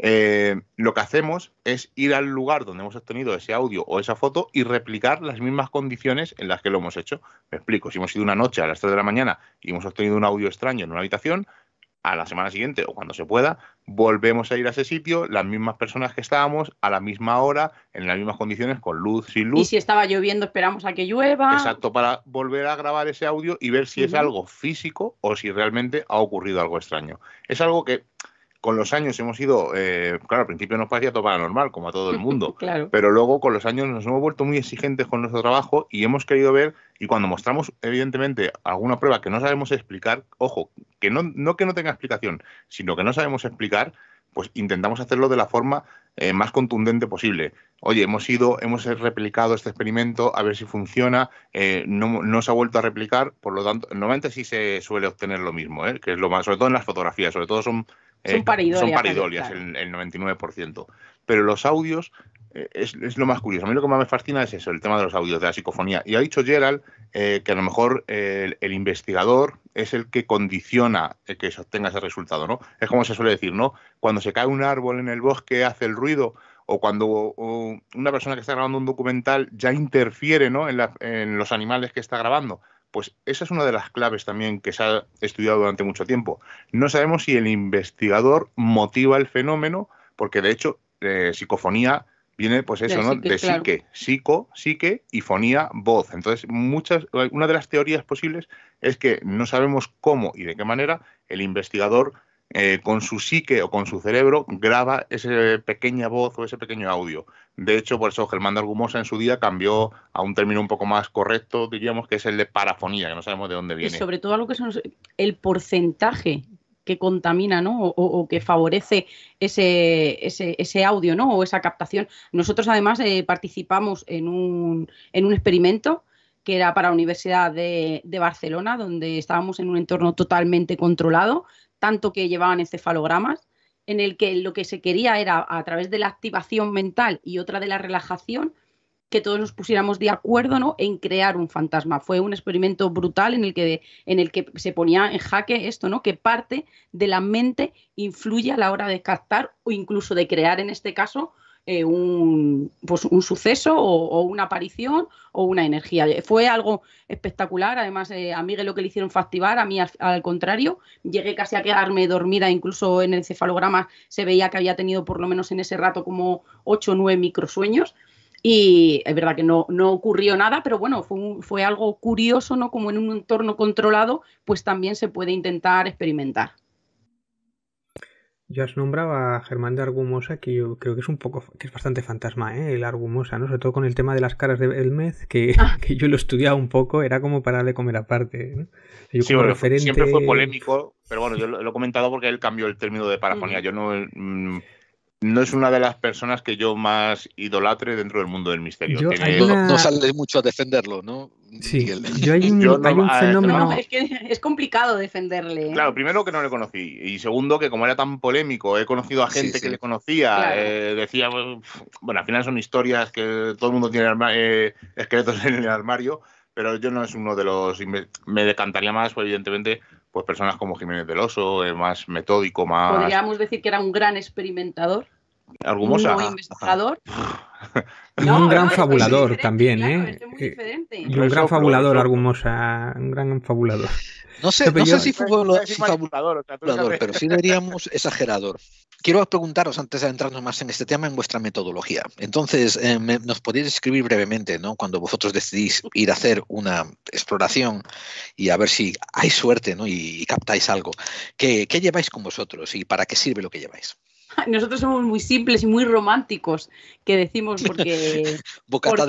Eh, lo que hacemos es ir al lugar donde hemos obtenido ese audio o esa foto y replicar las mismas condiciones en las que lo hemos hecho. Me explico, si hemos ido una noche a las 3 de la mañana y hemos obtenido un audio extraño en una habitación, a la semana siguiente o cuando se pueda, volvemos a ir a ese sitio, las mismas personas que estábamos, a la misma hora, en las mismas condiciones, con luz, sin luz. Y si estaba lloviendo, esperamos a que llueva. Exacto, para volver a grabar ese audio y ver si es algo físico o si realmente ha ocurrido algo extraño. Es algo que con los años hemos ido, eh, claro, al principio nos parecía todo paranormal, como a todo el mundo, claro. pero luego con los años nos hemos vuelto muy exigentes con nuestro trabajo y hemos querido ver, y cuando mostramos evidentemente alguna prueba que no sabemos explicar, ojo, que no, no que no tenga explicación, sino que no sabemos explicar, pues intentamos hacerlo de la forma eh, más contundente posible. Oye, hemos ido, hemos replicado este experimento a ver si funciona, eh, no, no, se ha vuelto a replicar, por lo tanto, normalmente sí se suele obtener lo mismo, ¿eh? que es lo más, sobre todo en las fotografías, sobre todo son son eh, paridolias Son el, 99%. Pero los audios eh, es, lo más curioso. A mí lo que más me fascina es eso, el tema de los audios, de la psicofonía. Y ha dicho Gerald eh, que a lo mejor el, investigador es el que condiciona que se obtenga ese resultado, ¿no? Es como se suele decir, ¿no? Cuando se cae un árbol en el bosque hace el ruido o cuando una persona que está grabando un documental ya interfiere ¿no? en, los animales que está grabando. Pues esa es una de las claves también que se ha estudiado durante mucho tiempo. No sabemos si el investigador motiva el fenómeno, porque de hecho eh, psicofonía viene pues eso, de ¿no? Psique, de psique, psico, psique y fonía, voz. Entonces, muchas, una de las teorías posibles es que no sabemos cómo y de qué manera el investigador eh, con su psique o con su cerebro graba esa pequeña voz o ese pequeño audio. De hecho, por eso Germán Argumosa en su día cambió a un término un poco más correcto, diríamos que es el de parafonía, que no sabemos de dónde viene. Y sobre todo algo que son el porcentaje que contamina, O, que favorece ese, ese, audio, ¿no? O esa captación. Nosotros además eh, participamos en un, experimento que era para la Universidad de, de, Barcelona, donde estábamos en un entorno totalmente controlado, tanto que llevaban encefalogramas, en el que lo que se quería era, a través de la activación mental y otra de la relajación, que todos nos pusiéramos de acuerdo ¿no? en crear un fantasma. Fue un experimento brutal en el que, en el que se ponía en jaque esto, ¿no? que parte de la mente influye a la hora de captar o incluso de crear, en este caso, eh, pues, un, suceso o, una aparición o una energía. Fue algo espectacular, además eh, a Miguel lo que le hicieron fue a mí al, contrario, llegué casi a quedarme dormida, incluso en el cefalograma se veía que había tenido por lo menos en ese rato como 8 o 9 microsueños. Y es verdad que no, no ocurrió nada, pero bueno, fue, fue algo curioso, ¿no? Como en un entorno controlado, pues también se puede intentar experimentar. Yo has nombrado a Germán de Argumosa, que yo creo que es un poco, que es bastante fantasma, ¿eh? el Argumosa, ¿no? Sobre todo con el tema de las caras de mes ah. que, yo lo estudiaba un poco, era como para darle comer aparte. ¿no? sí, siempre fue polémico, pero bueno, yo lo, he comentado porque él cambió el término de parafonía. Mm. Yo no. Mm, no es una de las personas que yo más idolatre dentro del mundo del misterio. no, sale mucho a defenderlo, ¿no? Sí, yo hay un, fenómeno. es, complicado defenderle. ¿eh? Claro, primero que no le conocí. Y segundo que como era tan polémico, he conocido a gente que le conocía. Eh, decía, bueno, al final son historias que todo el mundo tiene eh, esqueletos en el armario, pero yo no es uno de los. Me decantaría más, pues, evidentemente, pues personas como Jiménez del Oso, eh, más metódico, más... Podríamos decir que era un gran experimentador. Argumosa. Un gran fabulador también, ¿eh? un gran fabulador, Argumosa. Un gran fabulador. No sé, si fabulador, fabulador o pero sí diríamos exagerador. Quiero preguntaros, antes de adentrarnos más en este tema, en vuestra metodología. Entonces, eh, nos podéis escribir brevemente, Cuando vosotros decidís ir a hacer una exploración y a ver si hay suerte, ¿no? Y, captáis algo. ¿Qué lleváis con vosotros y para qué sirve lo que lleváis? nosotros somos muy simples y muy románticos, que decimos porque... bocata,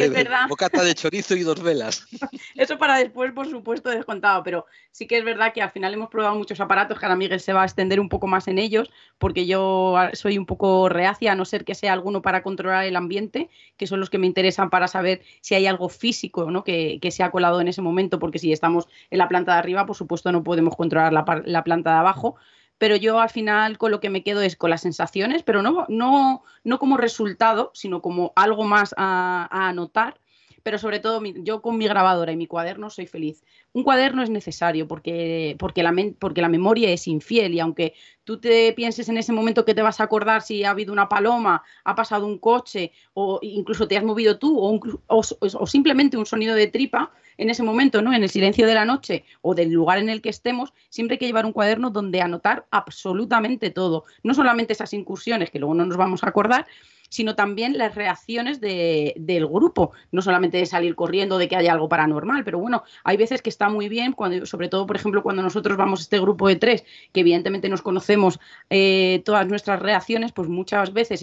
de, chorizo y dos velas. Eso para después, por supuesto, descontado, pero sí que es verdad que al final hemos probado muchos aparatos, que ahora Miguel se va a extender un poco más en ellos, porque yo soy un poco reacia, a no ser que sea alguno para controlar el ambiente, que son los que me interesan para saber si hay algo físico ¿no? que, se ha colado en ese momento, porque si estamos en la planta de arriba, por supuesto no podemos controlar la, la planta de abajo pero yo al final con lo que me quedo es con las sensaciones, pero no, no, no como resultado, sino como algo más a, a anotar pero sobre todo yo con mi grabadora y mi cuaderno soy feliz un cuaderno es necesario porque, porque, la, porque la memoria es infiel y aunque tú te pienses en ese momento que te vas a acordar si ha habido una paloma, ha pasado un coche o incluso te has movido tú o, simplemente un sonido de tripa en ese momento, ¿no? en el silencio de la noche o del lugar en el que estemos, siempre hay que llevar un cuaderno donde anotar absolutamente todo, no solamente esas incursiones que luego no nos vamos a acordar, sino también las reacciones del grupo, no solamente de salir corriendo de que haya algo paranormal, pero bueno, hay veces que está muy bien, cuando, sobre todo, por ejemplo, cuando nosotros vamos a este grupo de tres, que evidentemente nos conocemos eh, todas nuestras reacciones, pues muchas veces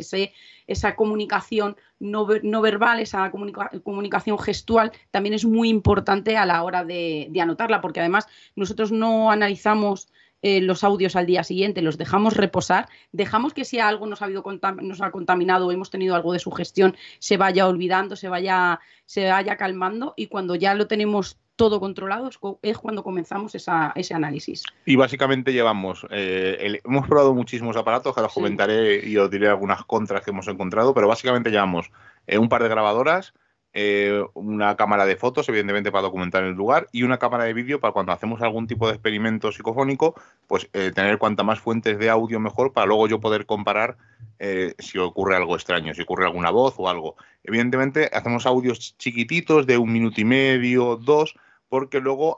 esa comunicación no, verbal, esa comunicación gestual, también es muy importante a la hora de, de anotarla, porque además nosotros no analizamos eh, los audios al día siguiente, los dejamos reposar, dejamos que si algo nos ha, habido contaminado o hemos tenido algo de sugestión, se vaya olvidando, se vaya, se vaya calmando y cuando ya lo tenemos todo controlado es cuando comenzamos ese análisis. Y básicamente llevamos, eh, hemos probado muchísimos aparatos, ahora os comentaré y os diré algunas contras que hemos encontrado, pero básicamente llevamos eh, un par de grabadoras, eh, una cámara de fotos, evidentemente para documentar el lugar, y una cámara de vídeo para cuando hacemos algún tipo de experimento psicofónico, pues eh, tener cuanta más fuentes de audio mejor para luego yo poder comparar eh, si ocurre algo extraño, si ocurre alguna voz o algo. Evidentemente hacemos audios chiquititos de un minuto y medio, dos, porque luego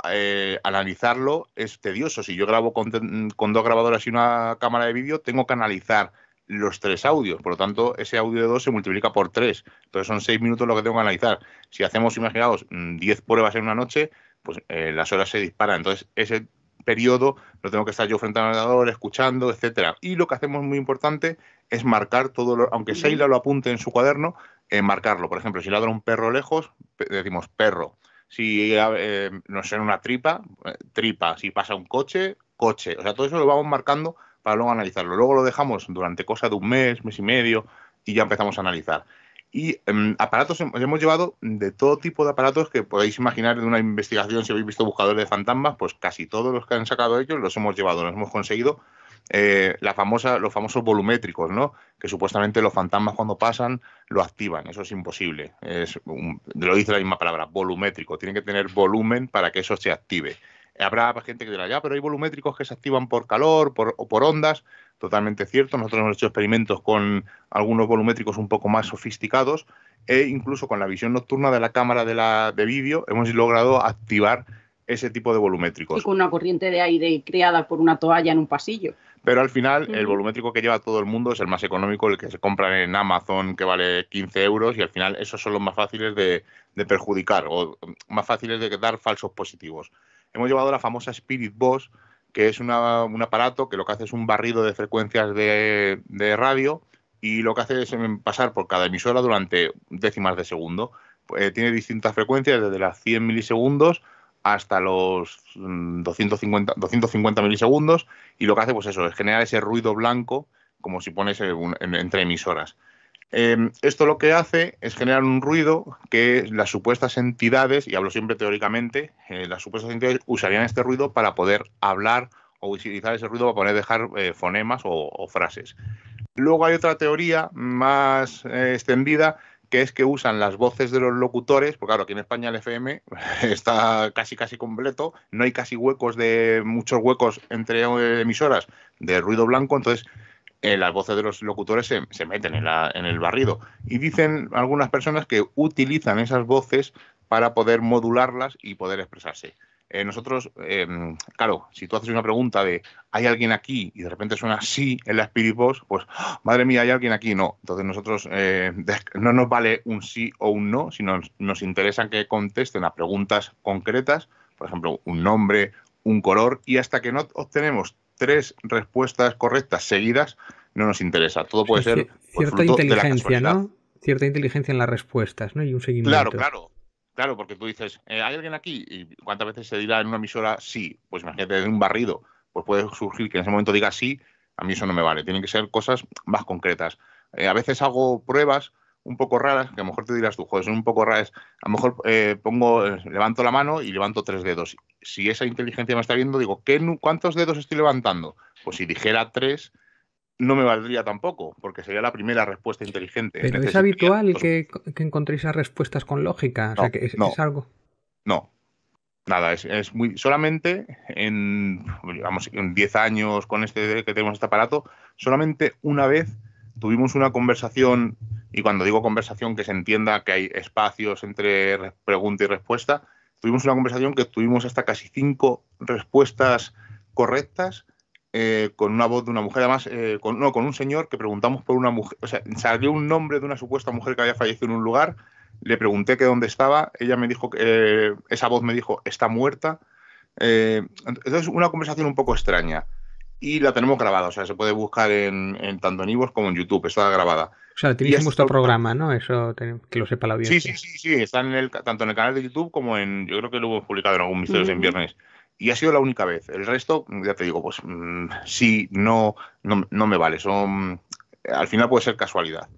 analizarlo es tedioso. Si yo grabo con, con, dos grabadoras y una cámara de vídeo, tengo que analizar los tres audios. Por lo tanto, ese audio de dos se multiplica por tres. Entonces son seis minutos lo que tengo que analizar. Si hacemos, imaginaos, mm, diez pruebas en una noche, pues eh, las horas se disparan. Entonces, ese periodo lo tengo que estar yo frente al ordenador, escuchando, etcétera. Y lo que hacemos muy importante es marcar todo lo, aunque Seila lo apunte en su cuaderno, eh, marcarlo. Por ejemplo, si ladra un perro lejos, decimos perro. Si eh, eh no en una tripa, tripa. Si pasa un coche, coche. O sea, todo eso lo vamos marcando para luego analizarlo. Luego lo dejamos durante cosa de un mes, mes y medio, y ya empezamos a analizar. Y em, aparatos, hemos, llevado de todo tipo de aparatos que podéis imaginar de una investigación, si habéis visto buscadores de fantasmas, pues casi todos los que han sacado ellos los hemos llevado, los hemos conseguido. Eh, famosa, los famosos volumétricos, ¿no? Que supuestamente los fantasmas cuando pasan lo activan. Eso es imposible. Es lo dice la misma palabra, volumétrico. Tiene que tener volumen para que eso se active. Habrá gente que dirá, ya, pero hay volumétricos que se activan por calor o por ondas. Totalmente cierto. Nosotros hemos hecho experimentos con algunos volumétricos un poco más sofisticados e incluso con la visión nocturna de la cámara de, la, de vídeo hemos logrado activar ese tipo de volumétricos. Y con una corriente de aire creada por una toalla en un pasillo. Pero al final, el volumétrico que lleva todo el mundo es el más económico, el que se compra en Amazon, que vale 15 euros, y al final esos son los más fáciles de, de perjudicar o más fáciles de dar falsos positivos hemos llevado la famosa Spirit Boss, que es un aparato que lo que hace es un barrido de frecuencias de, radio y lo que hace es em, pasar por cada emisora durante décimas de segundo. Eh, tiene distintas frecuencias, desde las 100 milisegundos hasta los 250, mm, milisegundos y lo que hace pues eso, es generar ese ruido blanco como si pones entre emisoras. Em, esto lo que hace es generar un ruido que las supuestas entidades, y hablo siempre teóricamente, eh, las supuestas entidades usarían este ruido para poder hablar o utilizar ese ruido para poder dejar eh, fonemas o, o, frases. Luego hay otra teoría más eh, extendida que es que usan las voces de los locutores, porque claro, aquí en España el FM está casi casi completo, no hay casi huecos de muchos huecos entre emisoras de ruido blanco, entonces eh, las voces de los locutores se, meten en, el barrido. Y dicen algunas personas que utilizan esas voces para poder modularlas y poder expresarse. Eh, nosotros, eh, claro, si tú haces una pregunta de ¿hay alguien aquí? y de repente suena sí en la Spirit Boss, pues ¡ah! madre mía, ¿hay alguien aquí? No. Entonces nosotros no nos vale un sí o un no, sino nos, interesa interesan que contesten a preguntas concretas, por ejemplo, un nombre, un color, y hasta que no obtenemos tres respuestas correctas seguidas no nos interesa. Todo puede ser cierta inteligencia, ¿no? Cierta inteligencia en las respuestas, ¿no? Y un seguimiento. Claro, claro. Claro, porque tú dices, eh, ¿hay alguien aquí? ¿Y cuántas veces se dirá en una emisora sí? Pues imagínate, de un barrido, pues puede surgir que en ese momento diga sí, a mí eso no me vale. Tienen que ser cosas más concretas. Eh, a veces hago pruebas un poco raras, que a lo mejor te dirás tú, joder, son un poco raras, a lo mejor eh, pongo, levanto la mano y levanto tres dedos. Si esa inteligencia me está viendo, digo, ¿qué, ¿cuántos dedos estoy levantando? Pues si dijera tres, no me valdría tampoco, porque sería la primera respuesta inteligente. Pero es habitual que, encontréis esas respuestas con lógica, o sea que es, algo. No, nada, es, es, muy solamente en vamos en 10 años con este que tenemos este aparato, solamente una vez tuvimos una conversación y cuando digo conversación, que se entienda que hay espacios entre pregunta y respuesta, tuvimos una conversación que tuvimos hasta casi cinco respuestas correctas eh, con una voz de una mujer, además, eh, con, no, con un señor que preguntamos por una mujer, o sea, salió un nombre de una supuesta mujer que había fallecido en un lugar, le pregunté que dónde estaba, ella me dijo, que eh, esa voz me dijo, está muerta. entonces, una conversación un poco extraña y la tenemos grabada. O sea, se puede buscar en, en tanto en como en YouTube, está grabada. O sea, tenéis vuestro programa, ¿no? Eso que lo sepa la audiencia. Sí, sí, sí, sí. Está en el, tanto en el canal de YouTube como en. Yo creo que lo hemos publicado en algún misterio uh Viernes. Y ha sido la única vez. El resto, ya te digo, pues mm, sí, no, no, no, me vale. Son, al final puede ser casualidad.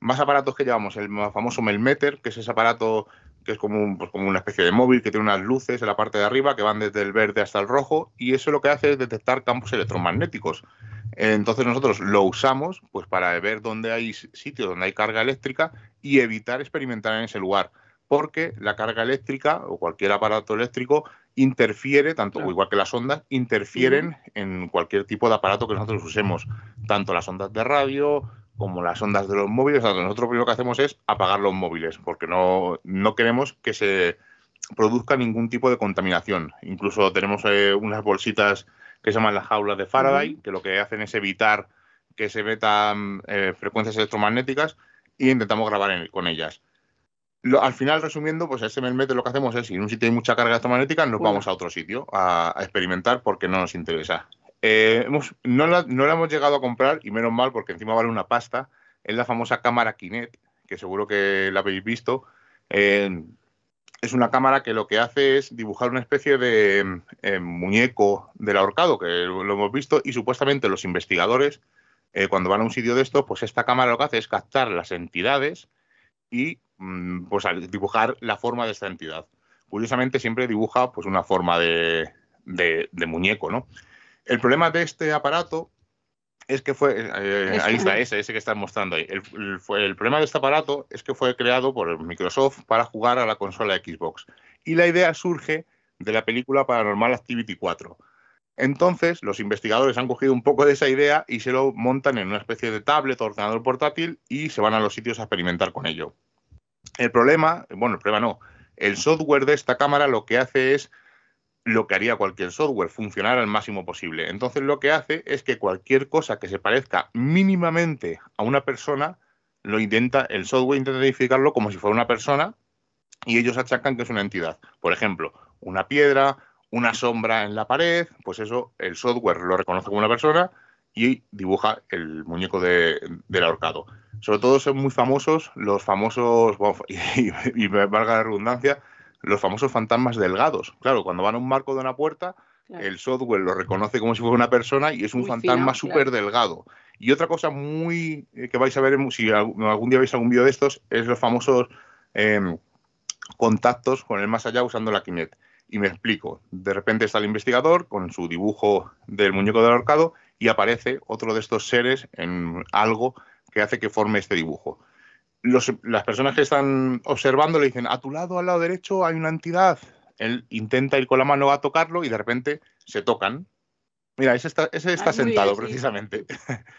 Más aparatos que llevamos, el más famoso Melmeter, que es ese aparato que es como, pues como una especie de móvil que tiene unas luces en la parte de arriba que van desde el verde hasta el rojo y eso lo que hace es detectar campos electromagnéticos. Entonces nosotros lo usamos pues para ver dónde hay sitios donde hay carga eléctrica y evitar experimentar en ese lugar, porque la carga eléctrica o cualquier aparato eléctrico interfiere, tanto o igual que las ondas, interfieren en cualquier tipo de aparato que nosotros usemos, tanto las ondas de radio, como las ondas de los móviles, nosotros lo primero que hacemos es apagar los móviles, porque no, queremos que se produzca ningún tipo de contaminación. Incluso tenemos eh, unas bolsitas que se llaman las jaulas de Faraday, que lo que hacen es evitar que se metan eh, frecuencias electromagnéticas y intentamos grabar con ellas. al final, resumiendo, pues ese lo que hacemos es, si en un sitio hay mucha carga electromagnética, nos vamos a otro sitio a experimentar porque no nos interesa. Eh, no, la, hemos llegado a comprar, y menos mal, porque encima vale una pasta. Es la famosa cámara Kinet, que seguro que la habéis visto. Eh, es una cámara que lo que hace es dibujar una especie de eh, muñeco del ahorcado, que lo hemos visto, y supuestamente los investigadores, cuando van a un sitio de esto pues esta cámara lo que hace es captar las entidades y mm, pues, dibujar la forma de esta entidad. Curiosamente siempre dibuja pues, una forma de, de muñeco, ¿no? El problema de este aparato es que fue. Eh, eh, ahí está, ese, ese que están mostrando ahí. El, el, problema de este aparato es que fue creado por Microsoft para jugar a la consola Xbox. Y la idea surge de la película Paranormal Activity 4. Entonces, los investigadores han cogido un poco de esa idea y se lo montan en una especie de tablet o ordenador portátil y se van a los sitios a experimentar con ello. El problema, bueno, el problema no. El software de esta cámara lo que hace es lo que haría cualquier software, funcionar al máximo posible. Entonces lo que hace es que cualquier cosa que se parezca mínimamente a una persona, lo intenta, el software intenta identificarlo como si fuera una persona y ellos achacan que es una entidad. Por ejemplo, una piedra, una sombra en la pared, pues eso el software lo reconoce como una persona y dibuja el muñeco de, del ahorcado. Sobre todo son muy famosos los famosos, y, y, valga la redundancia, los famosos fantasmas delgados. Claro, cuando van a un marco de una puerta, el software lo reconoce como si fuera una persona y es un fantasma súper delgado. Y otra cosa muy eh, que vais a ver, si algún día veis algún vídeo de estos, es los famosos em, contactos con el más allá usando la Kinect. Y me explico. De repente está el investigador con su dibujo del muñeco del ahorcado y aparece otro de estos seres en algo que hace que forme este dibujo las personas que están observando le dicen, a tu lado, al lado derecho, hay una entidad. Él intenta ir con la mano a tocarlo y de repente se tocan. Mira, ese está, sentado precisamente.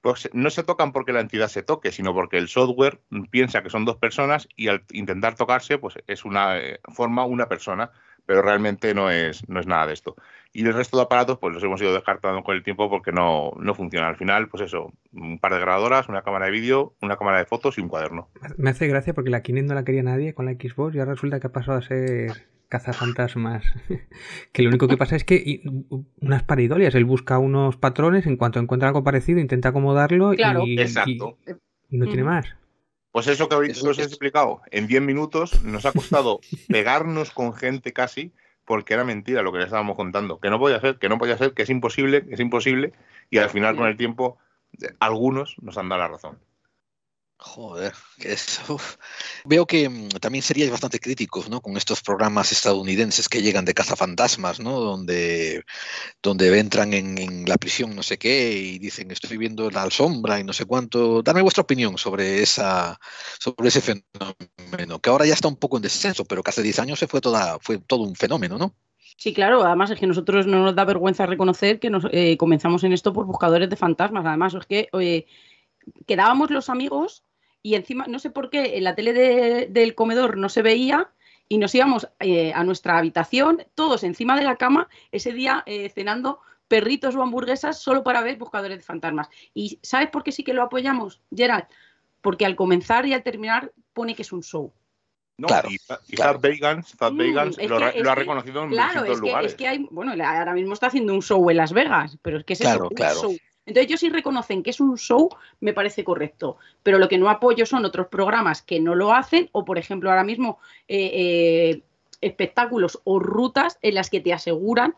Pues no se tocan porque la entidad se toque, sino porque el software piensa que son dos personas y al intentar tocarse, pues es una eh, forma una persona pero realmente no es, no es nada de esto. Y el resto de aparatos, pues los hemos ido descartando con el tiempo porque no, no funciona. Al final, pues eso, un par de grabadoras, una cámara de vídeo, una cámara de fotos y un cuaderno. Me hace gracia porque la Kinect no la quería nadie con la Xbox y ahora resulta que ha pasado a ser caza fantasmas que lo único que pasa es que unas paridolias, él busca unos patrones, en cuanto encuentra algo parecido, intenta acomodarlo y, y, no tiene mm. más. Pues eso que ahorita os he explicado, en 10 minutos nos ha costado pegarnos con gente casi porque era mentira lo que le estábamos contando, que no podía ser, que no podía ser, que es imposible, que es imposible, y al final con el tiempo eh, algunos nos han dado la razón. Joder, eso. Veo que mm, también seríais bastante críticos, ¿no? Con estos programas estadounidenses que llegan de cazafantasmas, ¿no? Donde, donde entran en, la prisión no sé qué y dicen estoy viendo la sombra y no sé cuánto. Dame vuestra opinión sobre esa, sobre ese fenómeno, que ahora ya está un poco en descenso, pero que hace 10 años se fue toda, fue todo un fenómeno, ¿no? Sí, claro, además es que nosotros no nos da vergüenza reconocer que nos eh, comenzamos en esto por buscadores de fantasmas. Además, es que eh, quedábamos los amigos y encima, no sé por qué, en la tele del comedor no se veía y nos íbamos eh, a nuestra habitación, todos encima de la cama, ese día eh, cenando perritos o hamburguesas solo para ver Buscadores de Fantasmas. ¿Y sabes por qué sí que lo apoyamos, Gerald? Porque al comenzar y al terminar pone que es un show. No, y, Fat Vegans, mm, lo, ha reconocido en claro, es que, Es que hay, bueno, ahora mismo está haciendo un show en Las Vegas, pero es que es eso, un show. Entonces, ellos sí reconocen que es un show, me parece correcto, pero lo que no apoyo son otros programas que no lo hacen, o por ejemplo, ahora mismo eh, eh, espectáculos o rutas en las que te aseguran,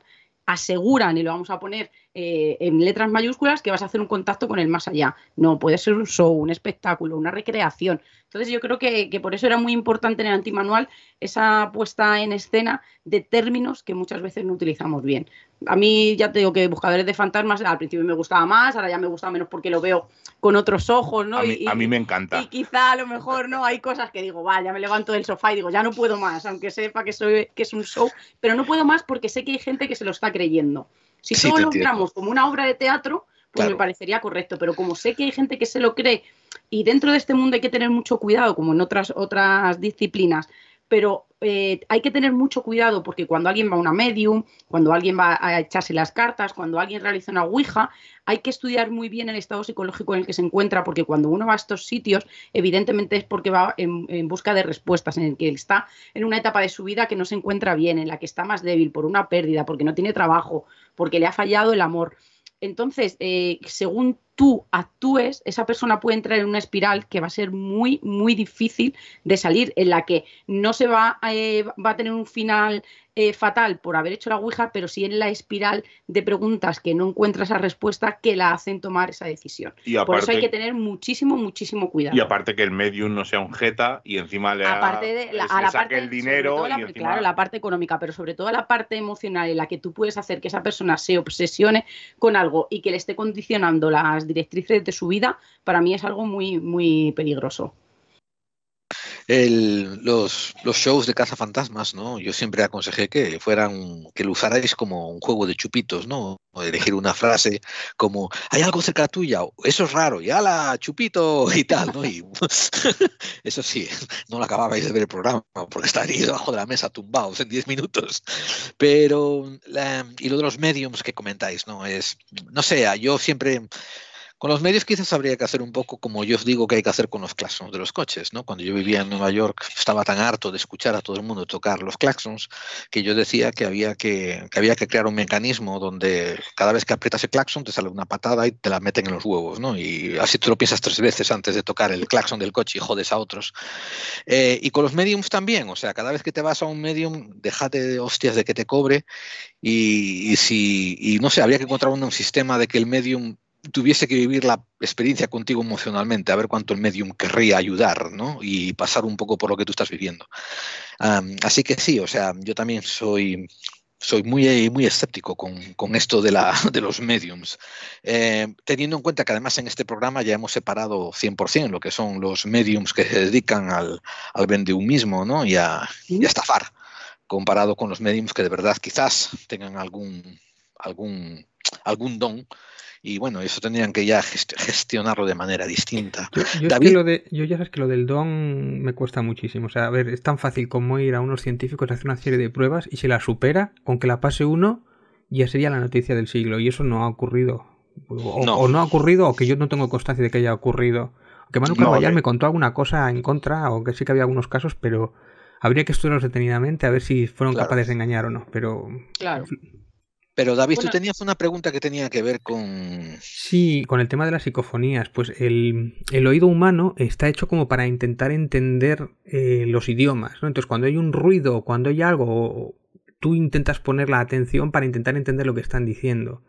aseguran, y lo vamos a poner eh, en letras mayúsculas que vas a hacer un contacto con el más allá. No, puede ser un show, un espectáculo, una recreación. Entonces yo creo que, por eso era muy importante en el antimanual esa puesta en escena de términos que muchas veces no utilizamos bien. A mí ya te digo que Buscadores de Fantasmas al principio me gustaba más, ahora ya me gusta menos porque lo veo con otros ojos, ¿no? A mí, me encanta. Y, quizá a lo mejor, ¿no? Hay cosas que digo, ya me levanto del sofá y digo, ya no puedo más, aunque sepa que, soy, que es un show, pero no puedo más porque sé que hay gente que se lo está creyendo. Si lo entramos como una obra de teatro, pues me parecería correcto, pero como sé que hay gente que se lo cree y dentro de este mundo hay que tener mucho cuidado, como en otras, otras disciplinas, pero eh, hay que tener mucho cuidado porque cuando alguien va a una medium, cuando alguien va a echarse las cartas, cuando alguien realiza una ouija, hay que estudiar muy bien el estado psicológico en el que se encuentra porque cuando uno va a estos sitios, evidentemente es porque va en, busca de respuestas, en el que está en una etapa de su vida que no se encuentra bien, en la que está más débil por una pérdida, porque no tiene trabajo, porque le ha fallado el amor. Entonces, eh, según tú actúes, esa persona puede entrar en una espiral que va a ser muy, muy difícil de salir, en la que no se va, a, eh, va a tener un final eh, fatal por haber hecho la Ouija, pero sí en la espiral de preguntas que no encuentra esa respuesta que la hacen tomar esa decisión. Y por eso hay que tener muchísimo, muchísimo cuidado. Y aparte que el medium no sea un jeta y encima le, aparte de, la, a saque parte, el dinero. Claro, la parte económica, pero sobre todo la parte emocional en la que tú puedes hacer que esa persona se obsesione con algo y que le esté condicionando las directrices de su vida, para mí es algo muy, muy peligroso. los, shows de cazafantasmas, ¿no? Yo siempre aconsejé que fueran, que lo usarais como un juego de chupitos, ¿no? O elegir una frase como, hay algo cerca tuya, eso es raro, y ala, chupito, y tal, ¿no? Y, eso sí, no lo acababais de ver el programa, porque estaríais debajo de la mesa tumbados en diez minutos. Pero, y lo de los mediums que comentáis, ¿no? Es, no sé, yo siempre con los medios quizás habría que hacer un poco como yo os digo que hay que hacer con los claxons de los coches, ¿no? Cuando yo vivía en Nueva York estaba tan harto de escuchar a todo el mundo tocar los claxons que yo decía que había que, había que crear un mecanismo donde cada vez que aprietas el claxon te sale una patada y te la meten en los huevos, ¿no? Y así tú lo piensas tres veces antes de tocar el claxon del coche y jodes a otros. Eh, y con los mediums también, o sea, cada vez que te vas a un medium, déjate de hostias de que te cobre y, si, no sé, habría que encontrar un, un sistema de que el medium tuviese que vivir la experiencia contigo emocionalmente, a ver cuánto el medium querría ayudar, ¿no? Y pasar un poco por lo que tú estás viviendo. así que sí, o sea, yo también soy, soy muy, muy escéptico con, esto de, la, de los mediums, eh, teniendo en cuenta que además en este programa ya hemos separado 100% lo que son los mediums que se dedican al, al mismo ¿no? Y a, estafar, comparado con los mediums que de verdad quizás tengan algún algún algún don. Y bueno, eso tendrían que ya gestionarlo de manera distinta. Yo, yo ya sabes que lo del don me cuesta muchísimo. O sea, a ver, es tan fácil como ir a unos científicos a hacer una serie de pruebas y si la supera, con que la pase uno, ya sería la noticia del siglo. Y eso no ha ocurrido. O no, ha ocurrido, o que yo no tengo constancia de que haya ocurrido. Que Manu Carballar me contó alguna cosa en contra, o que sí que había algunos casos, pero habría que estudiarlos detenidamente a ver si fueron capaces de engañar o no. Pero claro. Pero David, tú tenías una pregunta que tenía que ver con... Sí, con el tema de las psicofonías. Pues el, el oído humano está hecho como para intentar entender eh, los idiomas. ¿no? Entonces, cuando hay un ruido, cuando hay algo, tú intentas poner la atención para intentar entender lo que están diciendo.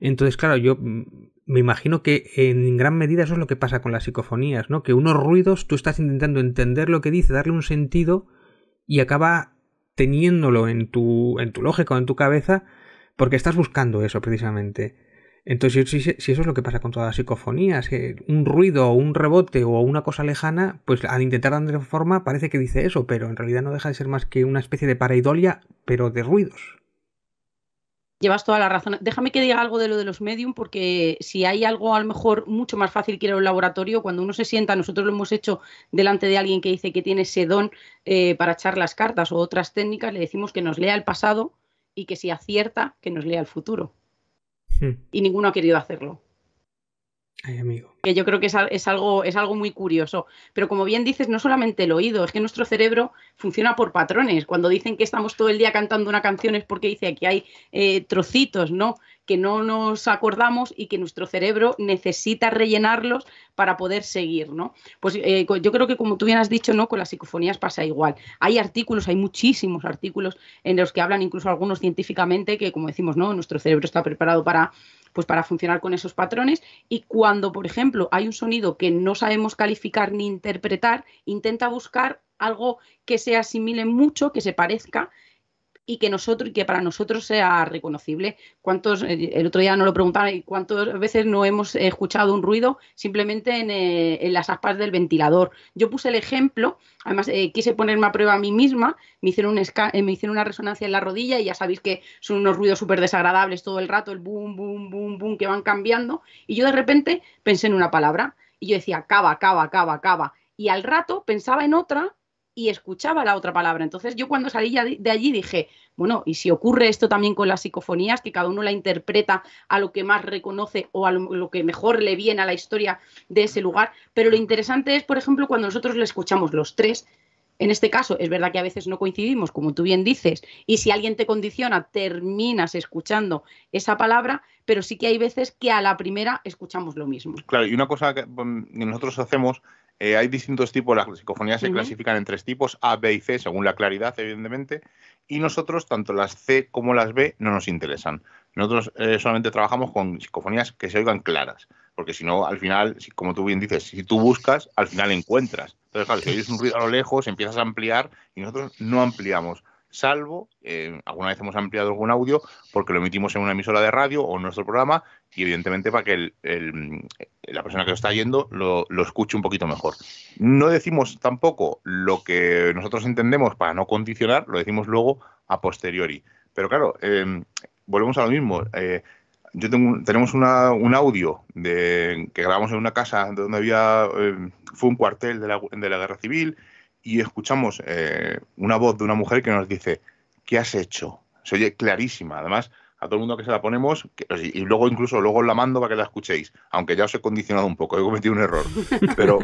Entonces, claro, yo me imagino que en gran medida eso es lo que pasa con las psicofonías, ¿no? Que unos ruidos tú estás intentando entender lo que dice, darle un sentido y acaba teniéndolo en tu, en tu lógica o en tu cabeza porque estás buscando eso precisamente. Entonces, si, eso es lo que pasa con la psicofonía, psicofonías, que un ruido o un rebote o una cosa lejana, pues al intentar darle forma parece que dice eso, pero en realidad no deja de ser más que una especie de pareidolia, pero de ruidos. Llevas toda la razón. Déjame que diga algo de lo de los medium, porque si hay algo a lo mejor mucho más fácil que ir un laboratorio, cuando uno se sienta, nosotros lo hemos hecho delante de alguien que dice que tiene sedón eh, para echar las cartas o otras técnicas, le decimos que nos lea el pasado y que si acierta, que nos lea el futuro. Hmm. Y ninguno ha querido hacerlo amigo. Que yo creo que es, es, algo, es algo muy curioso. Pero como bien dices, no solamente el oído, es que nuestro cerebro funciona por patrones. Cuando dicen que estamos todo el día cantando una canción es porque dice que hay eh, trocitos, ¿no? Que no nos acordamos y que nuestro cerebro necesita rellenarlos para poder seguir, ¿no? Pues eh, yo creo que como tú bien has dicho, ¿no? Con las psicofonías pasa igual. Hay artículos, hay muchísimos artículos en los que hablan incluso algunos científicamente que, como decimos, ¿no? Nuestro cerebro está preparado para pues para funcionar con esos patrones y cuando, por ejemplo, hay un sonido que no sabemos calificar ni interpretar, intenta buscar algo que se asimile mucho, que se parezca y que nosotros que para nosotros sea reconocible. ¿Cuántos eh, el otro día nos lo y cuántas veces no hemos escuchado un ruido simplemente en, eh, las aspas del ventilador? Yo puse el ejemplo, además eh, quise ponerme a prueba a mí misma, me hicieron, me hicieron una resonancia en la rodilla y ya sabéis que son unos ruidos súper desagradables todo el rato, el boom, boom, boom, boom que van cambiando y yo de repente pensé en una palabra y yo decía cava, cava, cava, cava y al rato pensaba en otra y escuchaba la otra palabra. Entonces yo cuando salí de allí dije, bueno, y si ocurre esto también con las psicofonías, que cada uno la interpreta a lo que más reconoce o a lo que mejor le viene a la historia de ese lugar, pero lo interesante es, por ejemplo, cuando nosotros le escuchamos los tres, en este caso, es verdad que a veces no coincidimos, como tú bien dices, y si alguien te condiciona, terminas escuchando esa palabra, pero sí que hay veces que a la primera escuchamos lo mismo. Claro, y una cosa que mm, nosotros hacemos eh, hay distintos tipos, las psicofonías se clasifican en tres tipos, A, B y C, según la claridad, evidentemente, y nosotros, tanto las C como las B, no nos interesan. Nosotros eh, solamente trabajamos con psicofonías que se oigan claras, porque si no, al final, como tú bien dices, si tú buscas, al final encuentras. Entonces, claro, si oyes un ruido a lo lejos, empiezas a ampliar y nosotros no ampliamos salvo, eh, alguna vez hemos ampliado algún audio porque lo emitimos en una emisora de radio o en nuestro programa y evidentemente para que la persona que lo está yendo lo, escuche un poquito mejor. No decimos tampoco lo que nosotros entendemos para no condicionar, lo decimos luego a posteriori. Pero claro, em, volvemos a lo mismo. Eh, yo tenemos un audio de, que grabamos en una casa donde había, em, fue un cuartel de la, de la Guerra Civil, y escuchamos eh, una voz de una mujer que nos dice, ¿qué has hecho? Se oye clarísima, además, a todo el mundo que se la ponemos, y luego incluso luego la mando para que la escuchéis, aunque ya os he condicionado un poco, he cometido un error. Pero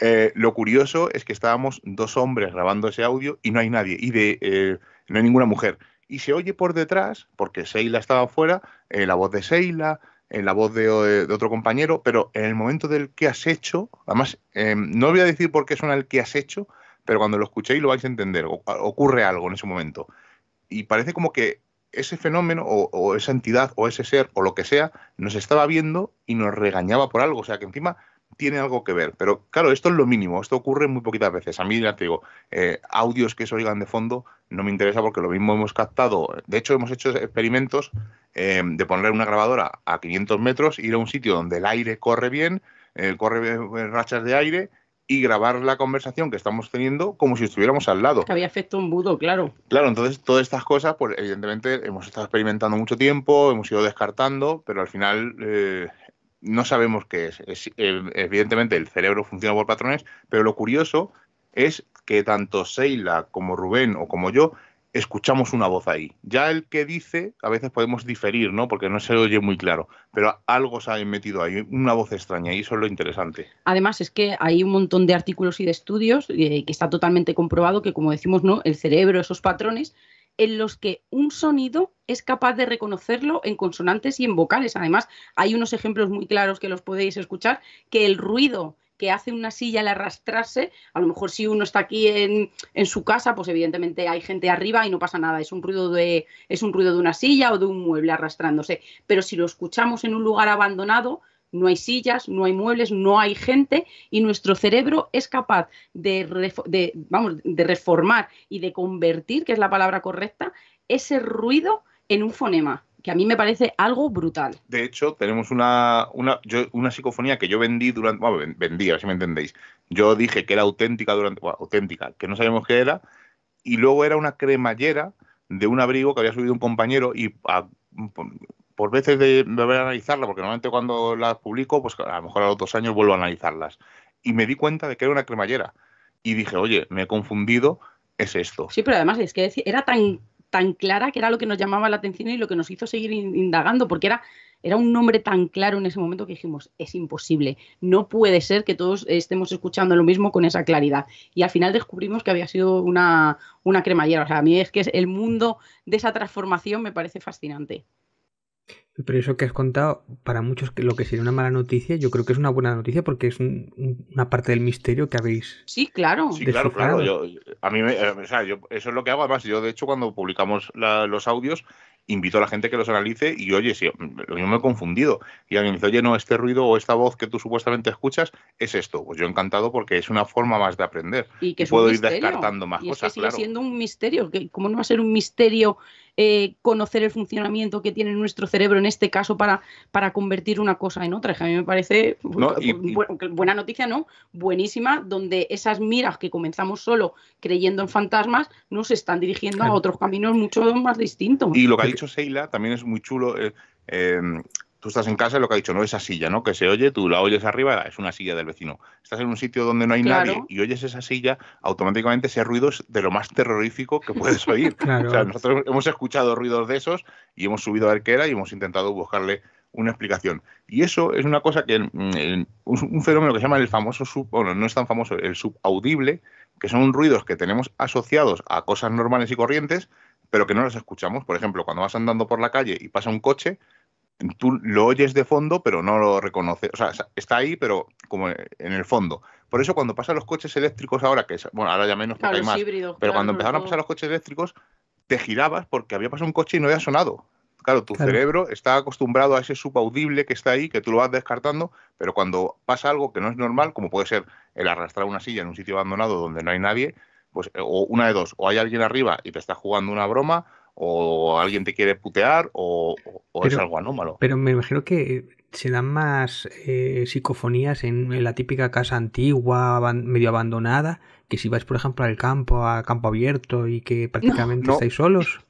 eh, lo curioso es que estábamos dos hombres grabando ese audio y no hay nadie, y de eh, no hay ninguna mujer. Y se oye por detrás, porque Seila estaba fuera, la voz de Seila, la voz de, otro compañero, pero en el momento del «¿Qué has hecho, además, em, no voy a decir por qué suena el «¿Qué has hecho, pero cuando lo escuchéis lo vais a entender, ocurre algo en ese momento. Y parece como que ese fenómeno o, esa entidad o ese ser o lo que sea nos estaba viendo y nos regañaba por algo, o sea que encima tiene algo que ver, pero claro, esto es lo mínimo, esto ocurre muy poquitas veces. A mí ya te digo, eh, audios que se oigan de fondo no me interesa porque lo mismo hemos captado, de hecho hemos hecho experimentos eh, de poner una grabadora a 500 metros, ir a un sitio donde el aire corre bien, eh, corre rachas de aire y grabar la conversación que estamos teniendo como si estuviéramos al lado. Había efecto embudo, claro. Claro, entonces todas estas cosas, pues evidentemente hemos estado experimentando mucho tiempo, hemos ido descartando, pero al final eh, no sabemos qué es. es. Eh, evidentemente el cerebro funciona por patrones, pero lo curioso es que tanto Seila como Rubén o como yo escuchamos una voz ahí. Ya el que dice, a veces podemos diferir, ¿no? Porque no se oye muy claro, pero algo se ha metido ahí, una voz extraña, y eso es lo interesante. Además, es que hay un montón de artículos y de estudios eh, que está totalmente comprobado que, como decimos, ¿no? El cerebro, esos patrones en los que un sonido es capaz de reconocerlo en consonantes y en vocales. Además, hay unos ejemplos muy claros que los podéis escuchar, que el ruido que hace una silla al arrastrarse. A lo mejor si uno está aquí en, su casa, pues evidentemente hay gente arriba y no pasa nada. Es un ruido de, es un ruido de una silla o de un mueble arrastrándose. Pero si lo escuchamos en un lugar abandonado, no hay sillas, no hay muebles, no hay gente y nuestro cerebro es capaz de, de, vamos, de reformar y de convertir, que es la palabra correcta, ese ruido en un fonema que a mí me parece algo brutal. De hecho, tenemos una, psicofonía que yo vendí durante. Bueno, vendí, a ver si me entendéis. Yo dije que era auténtica durante. Bueno, auténtica, que no sabíamos qué era. Y luego era una cremallera de un abrigo que había subido un compañero y por veces de, volver a analizarla, porque normalmente cuando las publico, pues a lo mejor a los dos años vuelvo a analizarlas. Y me di cuenta de que era una cremallera. Y dije, oye, me he confundido, es esto. Sí, pero además es que era tan tan clara que era lo que nos llamaba la atención y lo que nos hizo seguir indagando, porque era, era un nombre tan claro en ese momento que dijimos, es imposible, no puede ser que todos estemos escuchando lo mismo con esa claridad. Y al final descubrimos que había sido una, una cremallera. O sea, a mí es que el mundo de esa transformación me parece fascinante. Pero eso que has contado, para muchos lo que sería una mala noticia, yo creo que es una buena noticia porque es una parte del misterio que habéis. Sí, claro. Sí, claro, claro. a mí, eh, eso es lo que hago. Además, yo de hecho cuando publicamos los audios invito a la gente que los analice y oye, si mm, lo mismo me he confundido y alguien me dice, oye, no, este ruido o esta voz que tú supuestamente escuchas es esto. Pues yo encantado porque es una forma más de aprender. Y Puedo ir descartando más cosas. Es que sigue siendo un misterio. ¿Cómo no va a ser un misterio eh, conocer el funcionamiento que tiene nuestro cerebro en este caso para, para convertir una cosa en otra. Que a mí me parece pues, buena noticia, ¿no? Buenísima, donde esas miras que comenzamos solo creyendo en fantasmas nos están dirigiendo a otros caminos mucho más distintos. Y lo que ha dicho Seila también es muy chulo. Eh, em, tú estás en casa y lo que ha dicho, no, esa silla, ¿no? Que se oye, tú la oyes arriba, es una silla del vecino. Estás en un sitio donde no hay nadie y oyes esa silla, automáticamente ese ruido es de lo más terrorífico que puedes oír. O sea, nosotros hemos escuchado ruidos de esos y hemos subido a ver qué era y hemos intentado buscarle una explicación. Y eso es una cosa que, mm, un fenómeno que se llama el famoso sub, bueno, no es tan famoso, el subaudible, que son ruidos que tenemos asociados a cosas normales y corrientes, pero que no los escuchamos. Por ejemplo, cuando vas andando por la calle y pasa un coche, tú lo oyes de fondo, pero no lo reconoces. O sea, está ahí, pero como en el fondo. Por eso cuando pasan los coches eléctricos ahora, que es, bueno, ahora ya menos porque hay más, pero cuando empezaron a pasar los coches eléctricos, te girabas porque había pasado un coche y no había sonado. Claro, tu cerebro está acostumbrado a ese subaudible que está ahí, que tú lo vas descartando, pero cuando pasa algo que no es normal, como puede ser el arrastrar una silla en un sitio abandonado donde no hay nadie, pues o una de dos, o hay alguien arriba y te está jugando una broma, o alguien te quiere putear o, es algo anómalo. Pero me imagino que se dan más eh, psicofonías en, la típica casa antigua, medio abandonada, que si vais, por ejemplo, al campo, a campo abierto y que prácticamente estáis solos.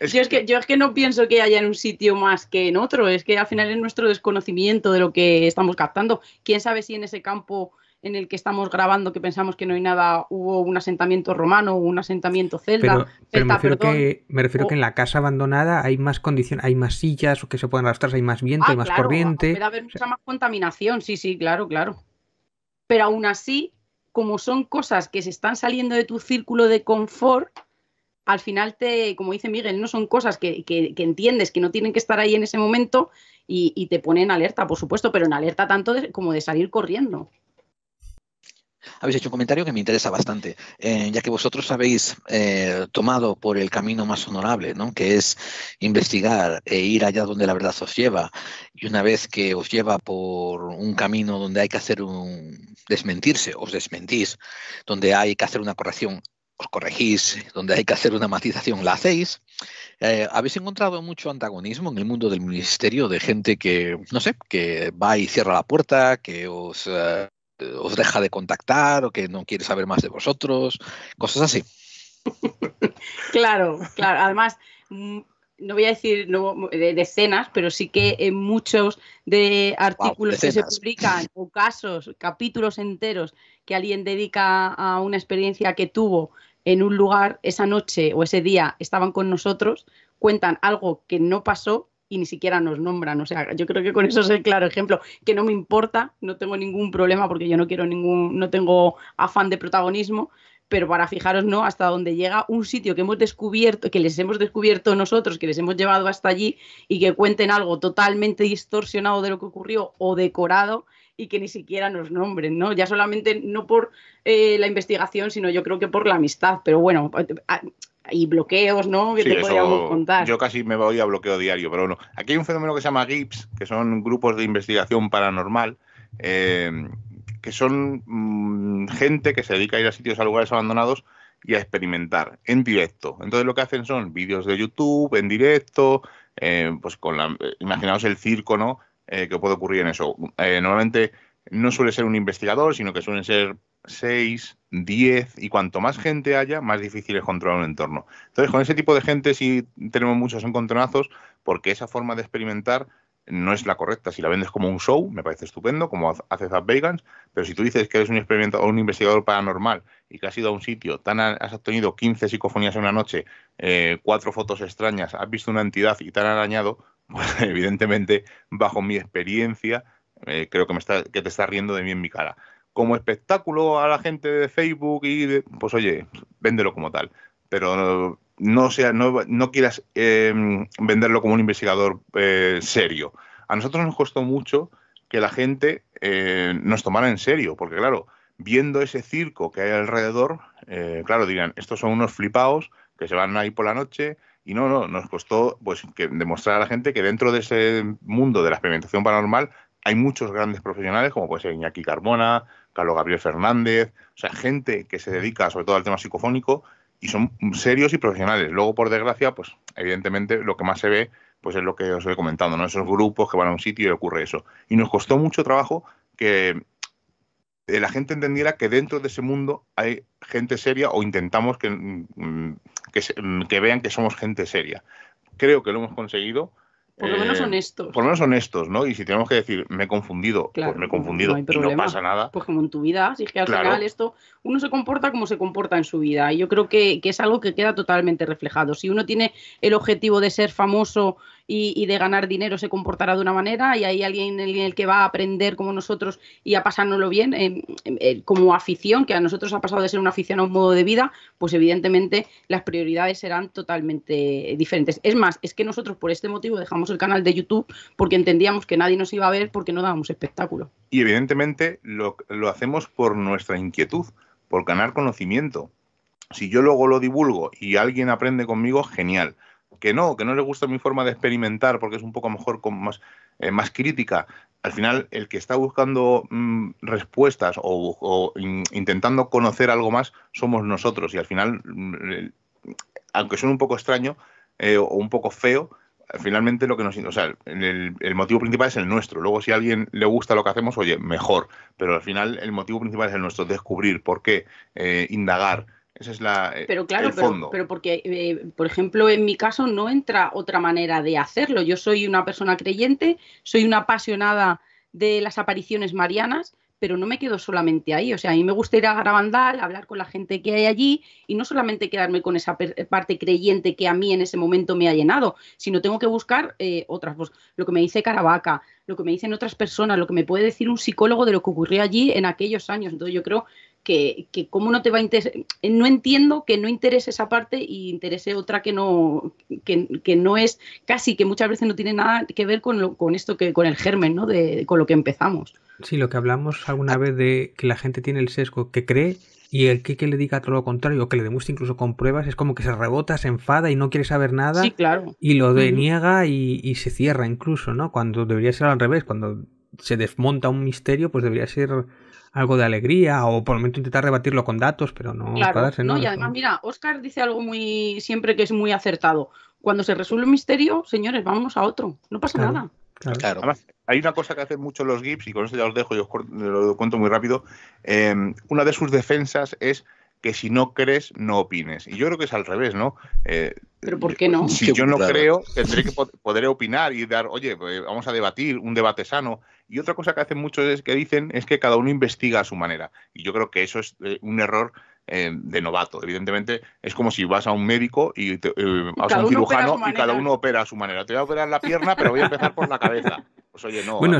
es que, yo es que no pienso que haya en un sitio más que en otro, es que al final mm. es nuestro desconocimiento de lo que estamos captando. ¿Quién sabe si en ese campo en el que estamos grabando que pensamos que no hay nada, hubo un asentamiento romano, un asentamiento celta. Pero, me refiero, que, me refiero que en la casa abandonada hay más condición, hay más sillas que se pueden arrastrar, hay más viento, ah, hay más corriente. Puede haber mucha más contaminación, sí, sí, claro, claro. Pero aún así, como son cosas que se están saliendo de tu círculo de confort, al final te, como dice Miguel, no son cosas que, que, entiendes que no tienen que estar ahí en ese momento y, te pone alerta, por supuesto, pero en alerta tanto como de salir corriendo habéis hecho un comentario que me interesa bastante, eh, ya que vosotros habéis eh, tomado por el camino más honorable, que es investigar e ir allá donde la verdad os lleva. Y una vez que os lleva por un camino donde hay que hacer un desmentirse, os desmentís, donde hay que hacer una corrección, os corregís, donde hay que hacer una matización, la hacéis. Eh, ¿Habéis encontrado mucho antagonismo en el mundo del ministerio de gente que, no sé, que va y cierra la puerta, que os os deja de contactar o que no quiere saber más de vosotros, cosas así. claro, claro. Además, mm, no voy a decir de decenas, pero sí que en muchos de artículos que se publican o casos, capítulos enteros que alguien dedica a una experiencia que tuvo en un lugar esa noche o ese día estaban con nosotros, cuentan algo que no pasó y ni siquiera nos nombran. O sea, yo creo que con eso es el claro ejemplo, que no me importa, no tengo ningún problema porque yo no quiero ningún, no tengo afán de protagonismo, pero para fijaros, ¿no? Hasta donde llega un sitio que hemos descubierto, que les hemos descubierto nosotros, que les hemos llevado hasta allí y que cuenten algo totalmente distorsionado de lo que ocurrió o decorado y que ni siquiera nos nombren, ¿no? Ya solamente no por eh, la investigación, sino yo creo que por la amistad, pero bueno, y bloqueos, ¿no? Yo casi me voy a bloqueo diario, pero bueno. Aquí hay un fenómeno que se llama GIPS, que son grupos de investigación paranormal, eh, que son mm, gente que se dedica a ir a sitios, a lugares abandonados y a experimentar en directo. Entonces lo que hacen son vídeos de YouTube en directo, eh, pues con la, eh, imaginaos el circo, ¿no? que puede ocurrir en eso. normalmente no suele ser un investigador, sino que suelen ser 6, 10 y cuanto más gente haya, más difícil es controlar un entorno. Entonces, con ese tipo de gente sí tenemos muchos encontronazos porque esa forma de experimentar no es la correcta. Si la vendes como un show, me parece estupendo, como hace Zap Vegans, pero si tú dices que eres un experimentador, un investigador paranormal y que has ido a un sitio, tan has obtenido 15 psicofonías en una noche, eh, cuatro fotos extrañas, has visto una entidad y te han arañado, pues evidentemente, bajo mi experiencia, eh, creo que, que te estás riendo de mí en mi cara como espectáculo a la gente de Facebook y pues oye, véndelo como tal. Pero no, sea, no, no quieras em, venderlo como un investigador eh, serio. A nosotros nos costó mucho que la gente eh, nos tomara en serio, porque claro, viendo ese circo que hay alrededor, eh, claro, dirán, estos son unos flipaos que se van ahí por la noche. Y no, no, nos costó pues que demostrar a la gente que dentro de ese mundo de la experimentación paranormal hay muchos grandes profesionales, como puede ser Iñaki Carmona, Carlos Gabriel Fernández, o sea, gente que se dedica sobre todo al tema psicofónico y son serios y profesionales. Luego, por desgracia, pues evidentemente lo que más se ve pues es lo que os he comentando, ¿no? Esos grupos que van a un sitio y ocurre eso. Y nos costó mucho trabajo que eh, la gente entendiera que dentro de ese mundo hay gente seria o intentamos que, mm, que, mm, que vean que somos gente seria. Creo que lo hemos conseguido por lo menos eh, honestos. Por lo menos honestos, ¿no? Y si tenemos que decir, me he confundido, pues me he confundido no no pasa nada. Pues como en tu vida, si es que al final esto, uno se comporta como se comporta en su vida. Y yo creo que, que es algo que queda totalmente reflejado. Si uno tiene el objetivo de ser famoso y, de ganar dinero se comportará de una manera y hay alguien en el que va a aprender como nosotros y a pasárnoslo bien eh, eh, como afición, que a nosotros ha pasado de ser una afición a un modo de vida, pues evidentemente las prioridades serán totalmente diferentes. Es más, es que nosotros por este motivo dejamos el canal de YouTube porque entendíamos que nadie nos iba a ver porque no dábamos espectáculo. Y evidentemente lo hacemos por nuestra inquietud, por ganar conocimiento. Si yo luego lo divulgo y alguien aprende conmigo, genial que no, que no le gusta mi forma de experimentar porque es un poco mejor con más, eh, más crítica. Al final, el que está buscando mm, respuestas o, intentando conocer algo más somos nosotros. Y al final, mm, aunque suene un poco extraño eh, o un poco feo, finalmente lo que nos. O sea, el, motivo principal es el nuestro. Luego, si a alguien le gusta lo que hacemos, oye, mejor. Pero al final, el motivo principal es el nuestro: descubrir por qué, eh, indagar, esa es la, eh, pero claro, Pero, porque, eh, por ejemplo, en mi caso no entra otra manera de hacerlo. Yo soy una persona creyente, soy una apasionada de las apariciones marianas, pero no me quedo solamente ahí. O sea, a mí me gusta ir a hablar con la gente que hay allí y no solamente quedarme con esa eh, parte creyente que a mí en ese momento me ha llenado, sino tengo que buscar otras, pues, lo que me dice Caravaca, lo que me dicen otras personas, lo que me puede decir un psicólogo de lo que ocurrió allí en aquellos años. Entonces yo creo que, que cómo no te va a interesar, eh, no entiendo que no interese esa parte y interese otra que no, que, no es casi, que muchas veces no tiene nada que ver con, con esto, que con el germen, ¿no? De, con lo que empezamos. Sí, lo que hablamos alguna vez de que la gente tiene el sesgo que cree y el que, le diga todo lo contrario, que le demuestre incluso con pruebas, es como que se rebota, se enfada y no quiere saber nada. Sí, claro. Y lo deniega y, y se cierra incluso, ¿no? Cuando debería ser al revés, cuando se desmonta un misterio, pues debería ser algo de alegría o por lo menos intentar rebatirlo con datos, pero no ¿no? y además, mira, Oscar dice algo muy siempre que es muy acertado. Cuando se resuelve un misterio, señores, vamos a otro. No pasa nada. Claro. Además, hay una cosa que hacen mucho los gips y con eso ya os dejo y os lo cuento muy rápido. Eh, una de sus defensas es que si no crees, no opines. Y yo creo que es al revés, ¿no? Eh, pero ¿por qué no? Si yo no creo, tendré que poder opinar y dar, oye, eh, vamos a debatir, un debate sano. Y otra cosa que hacen muchos es que dicen es que cada uno investiga a su manera. Y yo creo que eso es eh, un error de novato. Evidentemente, es como si vas a un médico y a un cirujano y cada uno opera a su manera. Te voy a operar la pierna, pero voy a empezar por la cabeza. Pues oye, no. Bueno,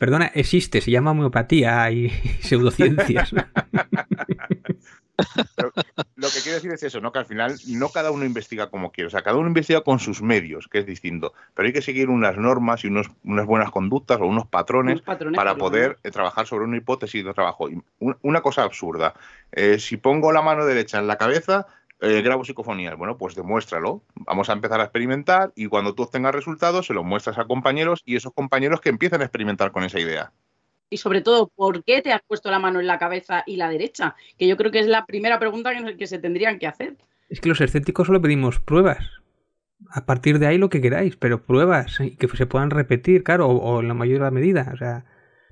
perdona, existe, se llama homeopatía y pseudociencias. lo que quiero decir es eso, ¿no? Que al final no cada uno investiga como quiere, o sea, cada uno investiga con sus medios, que es distinto, pero hay que seguir unas normas y unos, unas buenas conductas o unos patrones, para poder eh, trabajar sobre una hipótesis de trabajo. Una cosa absurda, eh, si pongo la mano derecha en la cabeza, eh, grabo psicofonías. Bueno, pues demuéstralo. Vamos a empezar a experimentar y cuando tú obtengas resultados, se los muestras a compañeros y esos compañeros que empiezan a experimentar con esa idea y sobre todo, ¿por qué te has puesto la mano en la cabeza y la derecha? Que yo creo que es la primera pregunta que se tendrían que hacer. Es que los escépticos solo pedimos pruebas. A partir de ahí lo que queráis, pero pruebas y que se puedan repetir, claro, o, en la mayor medida. O sea,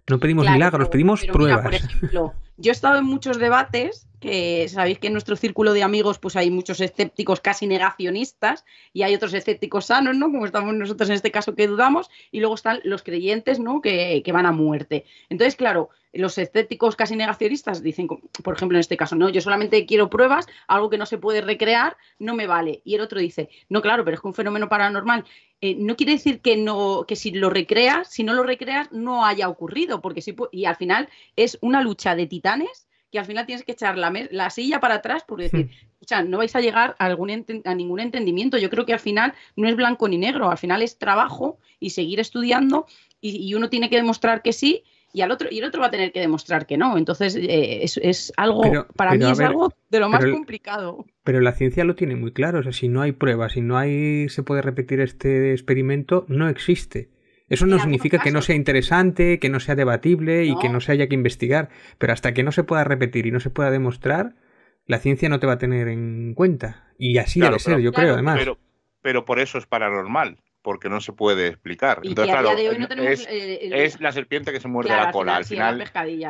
no pedimos milagros, pedimos pruebas. por ejemplo, yo he estado en muchos debates, que sabéis que en nuestro círculo de amigos pues hay muchos escépticos casi negacionistas y hay otros escépticos sanos, ¿no? Como estamos nosotros en este caso que dudamos, y luego están los creyentes, ¿no? Que, van a muerte. Entonces, claro, los escépticos casi negacionistas dicen, por ejemplo, en este caso, no, yo solamente quiero pruebas, algo que no se puede recrear, no me vale. Y el otro dice, no, claro, pero es que un fenómeno paranormal eh, no quiere decir que no, que si lo recreas, si no lo recreas, no haya ocurrido, porque y al final es una lucha de titanes que al final tienes que echar la, silla para atrás por decir, no vais a llegar a, algún a ningún entendimiento. Yo creo que al final no es blanco ni negro, al final es trabajo y seguir estudiando y, uno tiene que demostrar que sí y al otro y el otro va a tener que demostrar que no. Entonces eh, es, algo para mí es algo de lo más complicado. Pero la ciencia lo tiene muy claro, o sea, si no hay pruebas, si no hay se puede repetir este experimento, no existe. Eso no significa que no sea interesante, que no sea debatible y que no se haya que investigar, pero hasta que no se pueda repetir y no se pueda demostrar, la ciencia no te va a tener en cuenta. Y así debe ser, yo creo, además. Pero, por eso es paranormal porque no se puede explicar. es, la serpiente que se muerde la cola. Al final,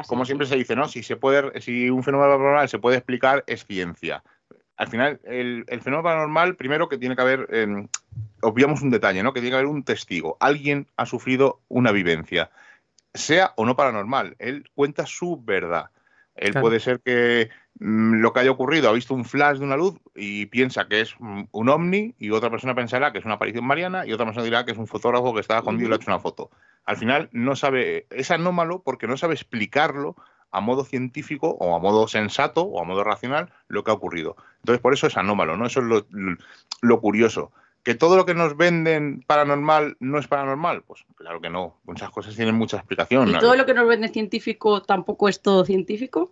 como siempre se dice, no, si se puede, si un fenómeno paranormal se puede explicar, es ciencia al final, el, fenómeno paranormal, primero que tiene que haber, em, obviamos un detalle, ¿no? Que tiene que haber un testigo. Alguien ha sufrido una vivencia, sea o no paranormal. Él cuenta su verdad. Él puede ser que mm, lo que haya ocurrido ha visto un flash de una luz y piensa que es un ovni y otra persona pensará que es una aparición mariana y otra persona dirá que es un fotógrafo que estaba escondido y le ha hecho una foto. Al final no sabe, es anómalo porque no sabe explicarlo a modo científico o a modo sensato o a modo racional lo que ha ocurrido. Entonces, por eso es anómalo, ¿no? Eso es lo, curioso. ¿Que todo lo que nos venden paranormal no es paranormal? Pues claro que no. Muchas cosas tienen mucha explicación. ¿Y todo lo que nos venden científico tampoco es todo científico?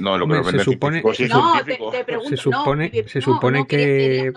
No, lo que se supone, no, te, pregunto, se supone, se supone que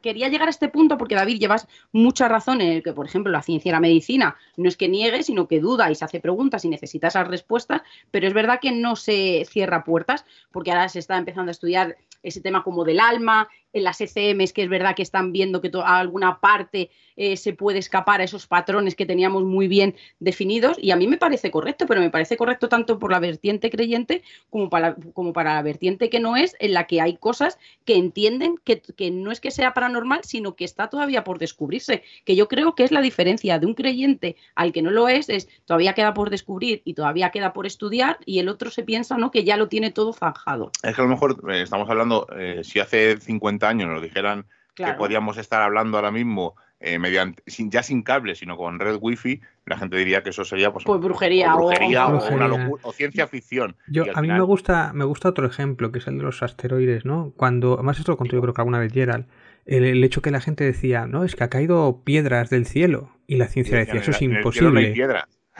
quería, llegar a este punto porque David llevas muchas razones que por ejemplo la ciencia y la medicina no es que niegue sino que duda y se hace preguntas y necesita esas respuestas, pero es verdad que no se cierra puertas porque ahora se está empezando a estudiar ese tema como del alma en las ECMs, que es verdad que están viendo que a alguna parte eh, se puede escapar a esos patrones que teníamos muy bien definidos, y a mí me parece correcto, pero me parece correcto tanto por la vertiente creyente como para, como para la vertiente que no es, en la que hay cosas que entienden que, no es que sea paranormal, sino que está todavía por descubrirse, que yo creo que es la diferencia de un creyente al que no lo es, es todavía queda por descubrir y todavía queda por estudiar, y el otro se piensa ¿no? que ya lo tiene todo zanjado. Es que a lo mejor eh, estamos hablando, eh, si hace 50 años nos dijeran que podíamos estar hablando ahora mismo eh, mediante sin, ya sin cable, sino con red wifi, la gente diría que eso sería pues, pues brujería, o, una locura, o ciencia ficción. Yo, a mí me gusta, me gusta otro ejemplo, que es el de los asteroides, ¿no? Cuando, además esto lo contó yo creo que alguna vez Gerald, el, hecho que la gente decía, no, es que ha caído piedras del cielo, y la ciencia decía, eso es imposible.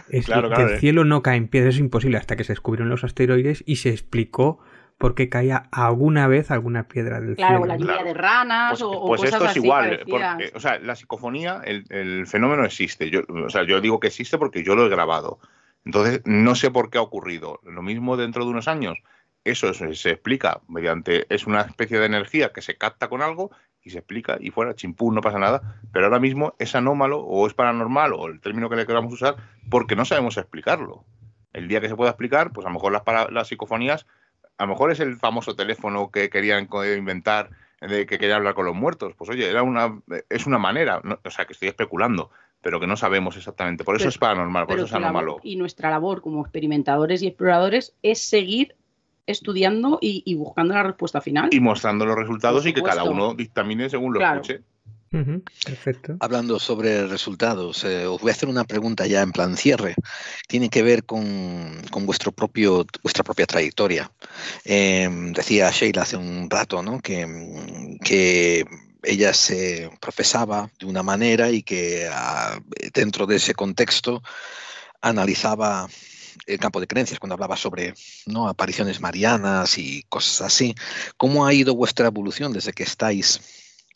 Es claro, que el eh. cielo no cae en piedras, es imposible, hasta que se descubrieron los asteroides y se explicó porque caía alguna vez alguna piedra del cielo. Claro, la lluvia de ranas pues, o, pues esto es igual. o sea, la psicofonía, el, fenómeno existe. Yo, o sea, yo digo que existe porque yo lo he grabado. Entonces, no sé por qué ha ocurrido. Lo mismo dentro de unos años. Eso se, explica mediante, es una especie de energía que se capta con algo y se explica y fuera, chimpú, no pasa nada. Pero ahora mismo es anómalo o es paranormal o el término que le queramos usar porque no sabemos explicarlo. El día que se pueda explicar, pues a lo mejor las psicofonías a lo mejor es el famoso teléfono que querían inventar de que quería hablar con los muertos. Pues oye, era una, es una manera, o sea, que estoy especulando, pero que no sabemos exactamente. Por eso es paranormal, por eso es anómalo. Y nuestra labor como experimentadores y exploradores es seguir estudiando y, buscando la respuesta final. Y mostrando los resultados y que cada uno dictamine según lo escuche perfecto. Hablando sobre resultados, eh, os voy a hacer una pregunta ya en plan cierre. Tiene que ver con, vuestro propio, vuestra propia trayectoria. Em, decía Sheila hace un rato ¿no? que, que ella se profesaba de una manera y que ah, dentro de ese contexto analizaba el campo de creencias, cuando hablaba sobre ¿no? apariciones marianas y cosas así. ¿Cómo ha ido vuestra evolución desde que estáis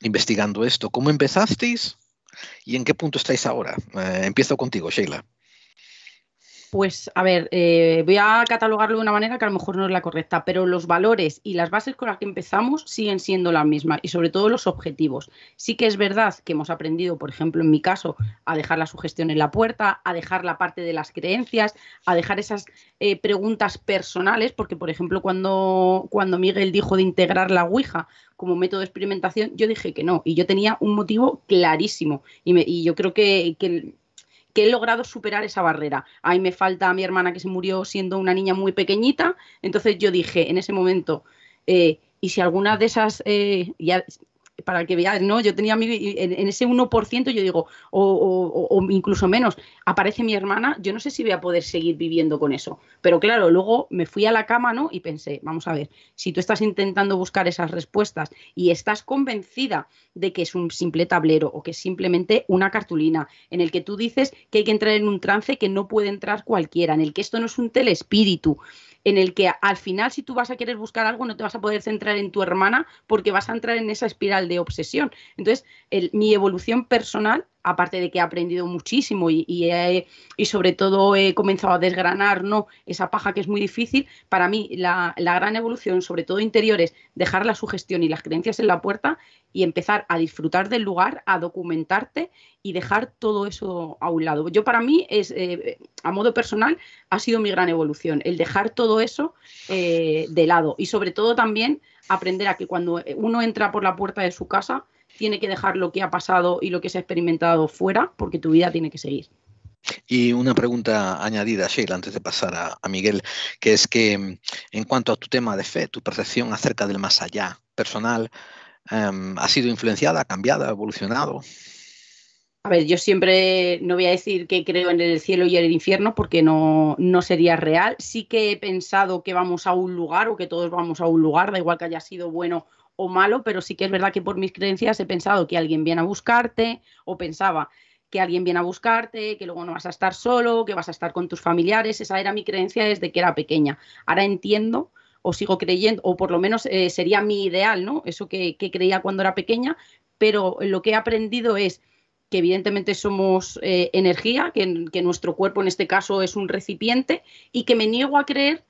investigando esto. ¿Cómo empezasteis y en qué punto estáis ahora? Eh, empiezo contigo, Sheila. Pues a ver, eh, voy a catalogarlo de una manera que a lo mejor no es la correcta, pero los valores y las bases con las que empezamos siguen siendo las mismas y sobre todo los objetivos. Sí que es verdad que hemos aprendido, por ejemplo, en mi caso, a dejar la sugestión en la puerta, a dejar la parte de las creencias, a dejar esas eh, preguntas personales, porque por ejemplo cuando, cuando Miguel dijo de integrar la Ouija como método de experimentación, yo dije que no y yo tenía un motivo clarísimo y, yo creo que que he logrado superar esa barrera. Ahí me falta a mi hermana que se murió siendo una niña muy pequeñita, entonces yo dije en ese momento, eh, y si alguna de esas, eh, para que veáis, ¿no? Yo tenía mi, en, ese 1%, yo digo, o, o, o, incluso menos, aparece mi hermana, yo no sé si voy a poder seguir viviendo con eso. Pero claro, luego me fui a la cama, ¿no? Y pensé, vamos a ver, si tú estás intentando buscar esas respuestas y estás convencida de que es un simple tablero o que es simplemente una cartulina en el que tú dices que hay que entrar en un trance que no puede entrar cualquiera, en el que esto no es un telespíritu, en el que al final si tú vas a querer buscar algo no te vas a poder centrar en tu hermana porque vas a entrar en esa espiral de obsesión. Entonces, mi evolución personal aparte de que he aprendido muchísimo y, sobre todo he comenzado a desgranar ¿no? esa paja que es muy difícil, para mí la, gran evolución, sobre todo interior, es dejar la sugestión y las creencias en la puerta y empezar a disfrutar del lugar, a documentarte y dejar todo eso a un lado. Yo para mí, es, eh, a modo personal, ha sido mi gran evolución, el dejar todo eso eh, de lado y sobre todo también aprender a que cuando uno entra por la puerta de su casa, tiene que dejar lo que ha pasado y lo que se ha experimentado fuera, porque tu vida tiene que seguir. Y una pregunta añadida, Sheila, antes de pasar a, Miguel, que es que mm, en cuanto a tu tema de fe, tu percepción acerca del más allá personal, em, ¿ha sido influenciada, cambiada, evolucionado? A ver, yo siempre no voy a decir que creo en el cielo y en el infierno porque no, no sería real. Sí que he pensado que vamos a un lugar o que todos vamos a un lugar, da igual que haya sido bueno o malo, pero sí que es verdad que por mis creencias he pensado que alguien viene a buscarte o pensaba que alguien viene a buscarte, que luego no vas a estar solo, que vas a estar con tus familiares. Esa era mi creencia desde que era pequeña. Ahora entiendo o sigo creyendo, o por lo menos eh, sería mi ideal, ¿no? Eso que, creía cuando era pequeña, pero lo que he aprendido es que evidentemente somos eh, energía, que nuestro cuerpo en este caso es un recipiente y que me niego a creer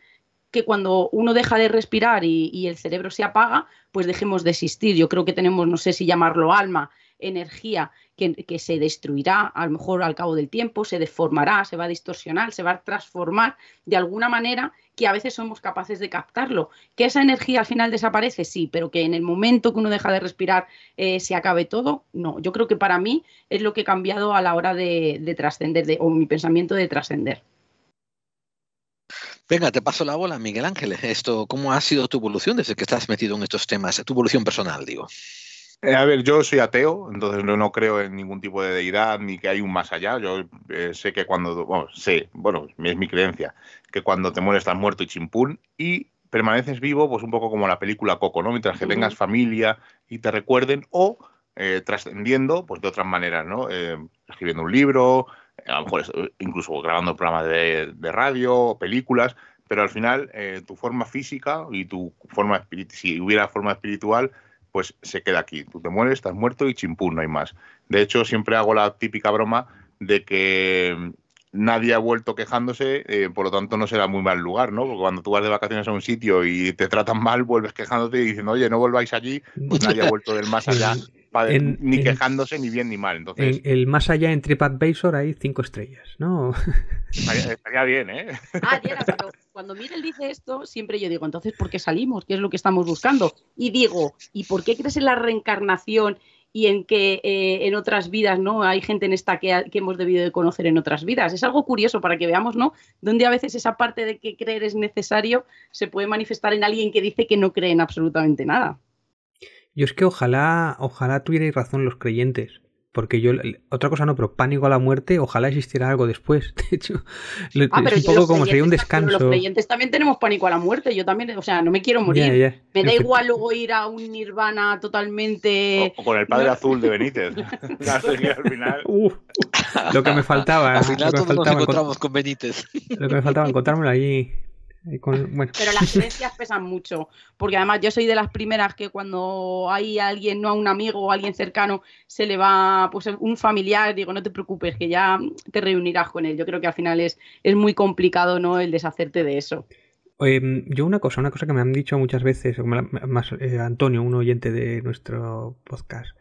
que cuando uno deja de respirar y, el cerebro se apaga, pues dejemos de existir. Yo creo que tenemos, no sé si llamarlo alma, energía, que, se destruirá a lo mejor al cabo del tiempo, se deformará, se va a distorsionar, se va a transformar de alguna manera que a veces somos capaces de captarlo. Que esa energía al final desaparece, sí, pero que en el momento que uno deja de respirar eh, se acabe todo, no. Yo creo que para mí es lo que he cambiado a la hora de trascender, o mi pensamiento de trascender. Venga, te paso la bola, Miguel Ángel. Esto, ¿Cómo ha sido tu evolución desde que estás metido en estos temas? Tu evolución personal, digo. Eh, a ver, yo soy ateo, entonces no, creo en ningún tipo de deidad ni que hay un más allá. Yo eh, sé que cuando, bueno, sé, bueno, es mi creencia, que cuando te mueres estás muerto y chimpún y permaneces vivo, pues un poco como la película Coco, ¿no? Mientras que tengas familia y te recuerden o eh, trascendiendo, pues de otras maneras, ¿no? escribiendo un libro, a lo mejor incluso grabando programas de, de radio, películas, pero al final eh, tu forma física y tu forma espiritual, si hubiera forma espiritual, pues se queda aquí. Tú te mueres, estás muerto y chimpú no hay más. De hecho, siempre hago la típica broma de que mm, nadie ha vuelto quejándose, eh, por lo tanto no será muy mal lugar, ¿no? Porque cuando tú vas de vacaciones a un sitio y te tratan mal, vuelves quejándote y diciendo, oye, no volváis allí, pues nadie ha vuelto del más allá ni quejándose ni bien ni mal. el más allá en TripAdvisor hay cinco estrellas, ¿no? Estaría, bien, ¿eh? Ah, Diana, cuando Miguel dice esto, siempre yo digo, entonces, ¿por qué salimos? ¿Qué es lo que estamos buscando? Y digo, ¿y por qué crees en la reencarnación? y en que eh, en otras vidas no hay gente en esta que, que, hemos debido de conocer en otras vidas. Es algo curioso para que veamos, ¿no? Donde a veces esa parte de que creer es necesario se puede manifestar en alguien que dice que no cree en absolutamente nada. Yo es que ojalá, ojalá tuvierais razón los creyentes. Porque yo, otra cosa no, pero pánico a la muerte, ojalá existiera algo después. De hecho, ah, es un poco como sería un descanso. Los creyentes también tenemos pánico a la muerte, yo también, o sea, no me quiero morir. Me da igual luego ir a un nirvana totalmente. O, con el padre azul de Benítez. lo que me faltaba. Al final nos encontramos con Benítez. Lo que me faltaba, encontrármelo allí pero las creencias pesan mucho, porque además yo soy de las primeras que cuando hay alguien, no a un amigo o alguien cercano, se le va pues un familiar, digo, no te preocupes, que ya te reunirás con él. Yo creo que al final es, es muy complicado ¿no? el deshacerte de eso. Em, yo una cosa, una cosa que me han dicho muchas veces, más eh, Antonio, un oyente de nuestro podcast,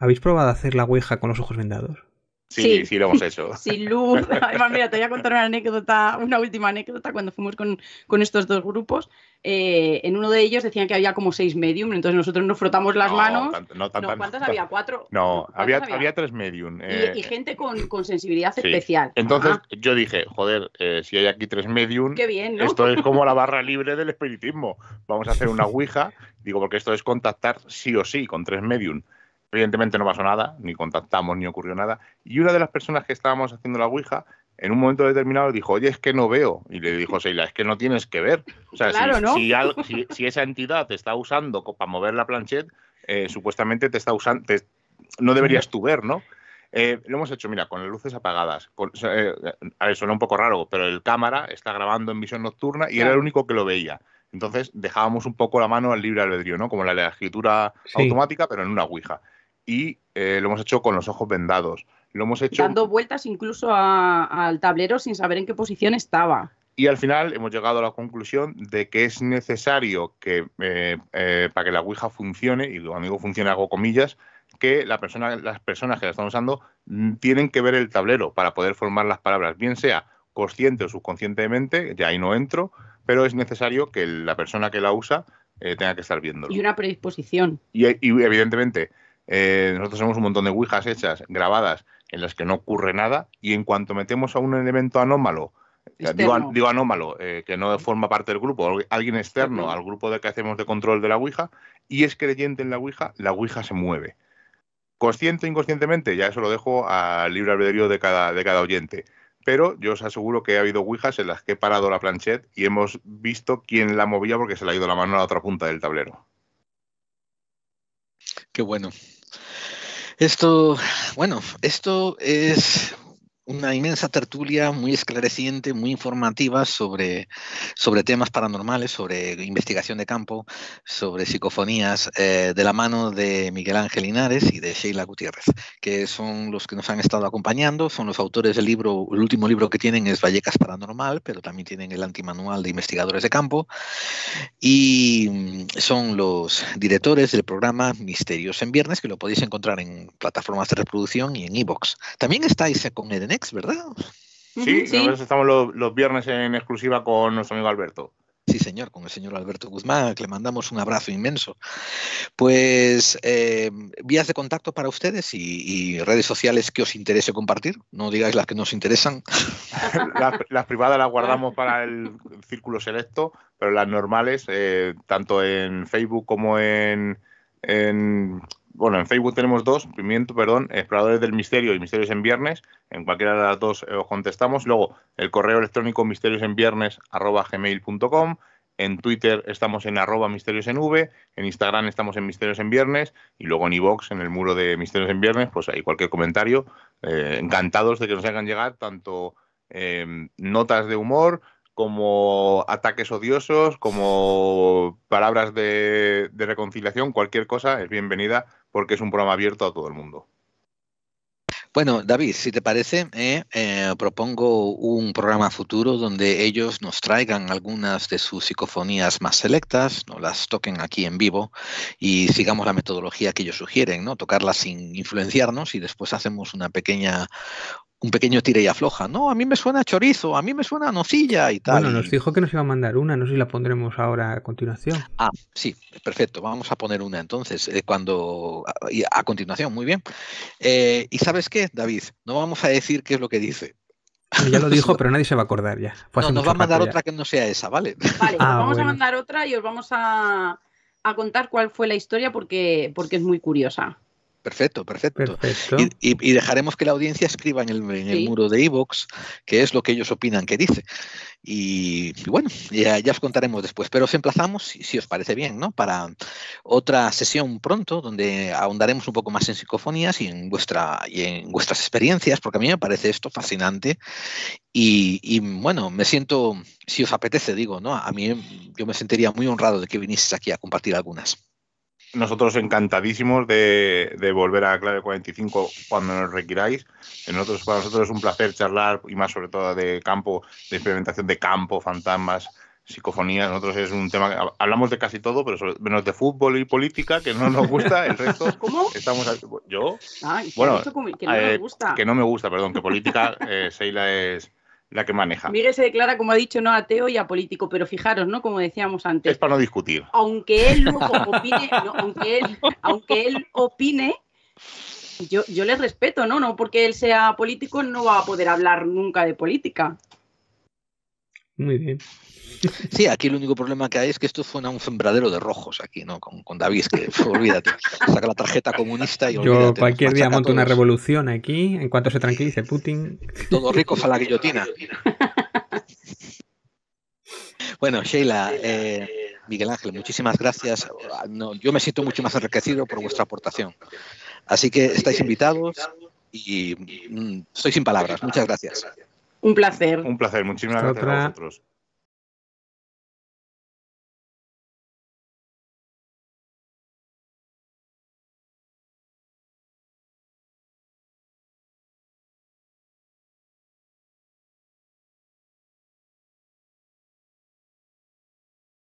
¿habéis probado hacer la hueja con los ojos vendados? Sí, sí, lo hemos hecho. Sin luz. Además, mira, te voy a contar una anécdota, una última anécdota, cuando fuimos con, estos dos grupos. Eh, en uno de ellos decían que había como seis medium, entonces nosotros nos frotamos las manos. no, ¿Cuántas había? ¿Cuatro? No, había, tres medium. y, eh, gente con, eh, sensibilidad especial. Entonces yo dije, joder, si hay aquí tres medium, esto es como la barra libre del espiritismo. Vamos a hacer una ouija, digo, porque esto es contactar sí o sí con tres medium. Evidentemente no pasó nada, ni contactamos, ni ocurrió nada. Y una de las personas que estábamos haciendo la Ouija, en un momento determinado dijo, oye, es que no veo. Y le dijo Seila, es que no tienes que ver. O sea, si, esa entidad te está usando para mover la planchette, eh, supuestamente te está usando, no deberías tú ver, ¿no? Eh, lo hemos hecho, mira, con las luces apagadas. Con, eh, a ver, suena un poco raro, pero el cámara está grabando en visión nocturna y era el único que lo veía. Entonces dejábamos un poco la mano al libre albedrío, ¿no? Como la, escritura automática, pero en una ouija y eh, lo hemos hecho con los ojos vendados. Lo hemos hecho. Dando vueltas incluso al tablero sin saber en qué posición estaba. Y al final hemos llegado a la conclusión de que es necesario que eh, eh, para que la Ouija funcione, y lo amigo funcione hago comillas, que las personas que la están usando mm, tienen que ver el tablero para poder formar las palabras, bien sea consciente o subconscientemente, ya ahí no entro, pero es necesario que la persona que la usa tenga que estar viéndolo. Y una predisposición. y evidentemente, eh, nosotros tenemos un montón de Ouijas hechas, grabadas, en las que no ocurre nada, y en cuanto metemos a un elemento anómalo, digo, anómalo, eh, que no forma parte del grupo, alguien externo al grupo de que hacemos de control de la Ouija, y es creyente en la Ouija, la Ouija se mueve. Consciente o inconscientemente, ya eso lo dejo al libre albedrío de cada, de cada oyente pero yo os aseguro que ha habido ouijas en las que he parado la planchette y hemos visto quién la movía porque se le ha ido la mano a la otra punta del tablero. Qué bueno. Esto, bueno, esto es una inmensa tertulia muy esclareciente, muy informativa sobre, sobre temas paranormales, sobre investigación de campo, sobre psicofonías, eh, de la mano de Miguel Ángel Linares y de Sheila Gutiérrez, que son los que nos han estado acompañando, son los autores del libro, el último libro que tienen es Vallecas Paranormal, pero también tienen el antimanual de investigadores de campo, y mm, son los directores del programa Misterios en Viernes, que lo podéis encontrar en plataformas de reproducción y en iBox. También estáis con EDN ¿verdad? Sí, estamos los, viernes en exclusiva con nuestro amigo Alberto. Sí, señor, con el señor Alberto Guzmán, que le mandamos un abrazo inmenso. Pues eh, vías de contacto para ustedes y, redes sociales que os interese compartir. No digáis las que nos interesan. las, privadas las guardamos para el círculo selecto, pero las normales, eh, tanto en Facebook como en bueno, en Facebook tenemos dos, pimiento, perdón, Exploradores del Misterio y Misterios en Viernes. En cualquiera de las dos eh, os contestamos. Luego, el correo electrónico misteriosenviernes.com, En Twitter estamos en arroba misterios en V, en Instagram estamos en misterios en viernes y luego en iVox, en el muro de misterios en viernes, pues hay cualquier comentario. Eh, encantados de que nos hagan llegar tanto eh, notas de humor, como ataques odiosos, como palabras de, reconciliación, cualquier cosa es bienvenida porque es un programa abierto a todo el mundo. Bueno, David, si te parece, eh, eh, propongo un programa futuro donde ellos nos traigan algunas de sus psicofonías más selectas, nos las toquen aquí en vivo y sigamos la metodología que ellos sugieren, ¿no? Tocarlas sin influenciarnos y después hacemos una pequeña, un pequeño tire y afloja. No, a mí me suena chorizo, a mí me suena nocilla y tal. Bueno, nos dijo que nos iba a mandar una, no sé si la pondremos ahora a continuación. Ah, sí, perfecto, vamos a poner una entonces, eh, cuando a, continuación, muy bien. Eh, ¿Y sabes qué, David? No vamos a decir qué es lo que dice. Ya lo dijo, pero nadie se va a acordar ya. No, nos va a mandar otra que no sea esa, ¿vale? Vale, ah, vamos a mandar otra y os vamos a, a, contar cuál fue la historia porque, porque es muy curiosa. Perfecto, perfecto. Y, dejaremos que la audiencia escriba en el, muro de Evox qué es lo que ellos opinan que dice. Y, bueno, ya, os contaremos después, pero os emplazamos, si, os parece bien, ¿no? para otra sesión pronto donde ahondaremos un poco más en psicofonías y en, vuestra, y en vuestras experiencias, porque a mí me parece esto fascinante. Y, bueno, me siento, si os apetece, digo, ¿no? a mí yo me sentiría muy honrado de que vinieses aquí a compartir algunas nosotros encantadísimos de, volver a Clave 45 cuando nos requiráis. Nosotros, para nosotros es un placer charlar y más sobre todo de campo, de experimentación de campo, fantasmas, psicofonías. Nosotros es un tema que hablamos de casi todo, pero menos de fútbol y política, que no nos gusta. El resto, ¿cómo? Estamos yo. bueno, que no, me eh, gusta. que no me gusta, perdón, que política, eh, Seila es la que maneja. Miguel se declara, como ha dicho, no ateo y apolítico, pero fijaros, ¿no? Como decíamos antes. Es para no discutir. Aunque él opine, aunque, él, opine, yo, yo le respeto, ¿no? No porque él sea político no va a poder hablar nunca de política. Muy bien. Sí, aquí el único problema que hay es que esto suena a un sembradero de rojos aquí, ¿no? Con, David, que olvídate, saca la tarjeta comunista y olvídate. Yo cualquier día monto una revolución aquí, en cuanto se tranquilice Putin. Todo rico a la guillotina. bueno, Sheila, eh, Miguel Ángel, muchísimas gracias. yo me siento mucho más enriquecido por vuestra aportación. Así que estáis invitados y estoy mm, sin palabras. Muchas gracias. Un placer. Un placer, muchísimas gracias a vosotros.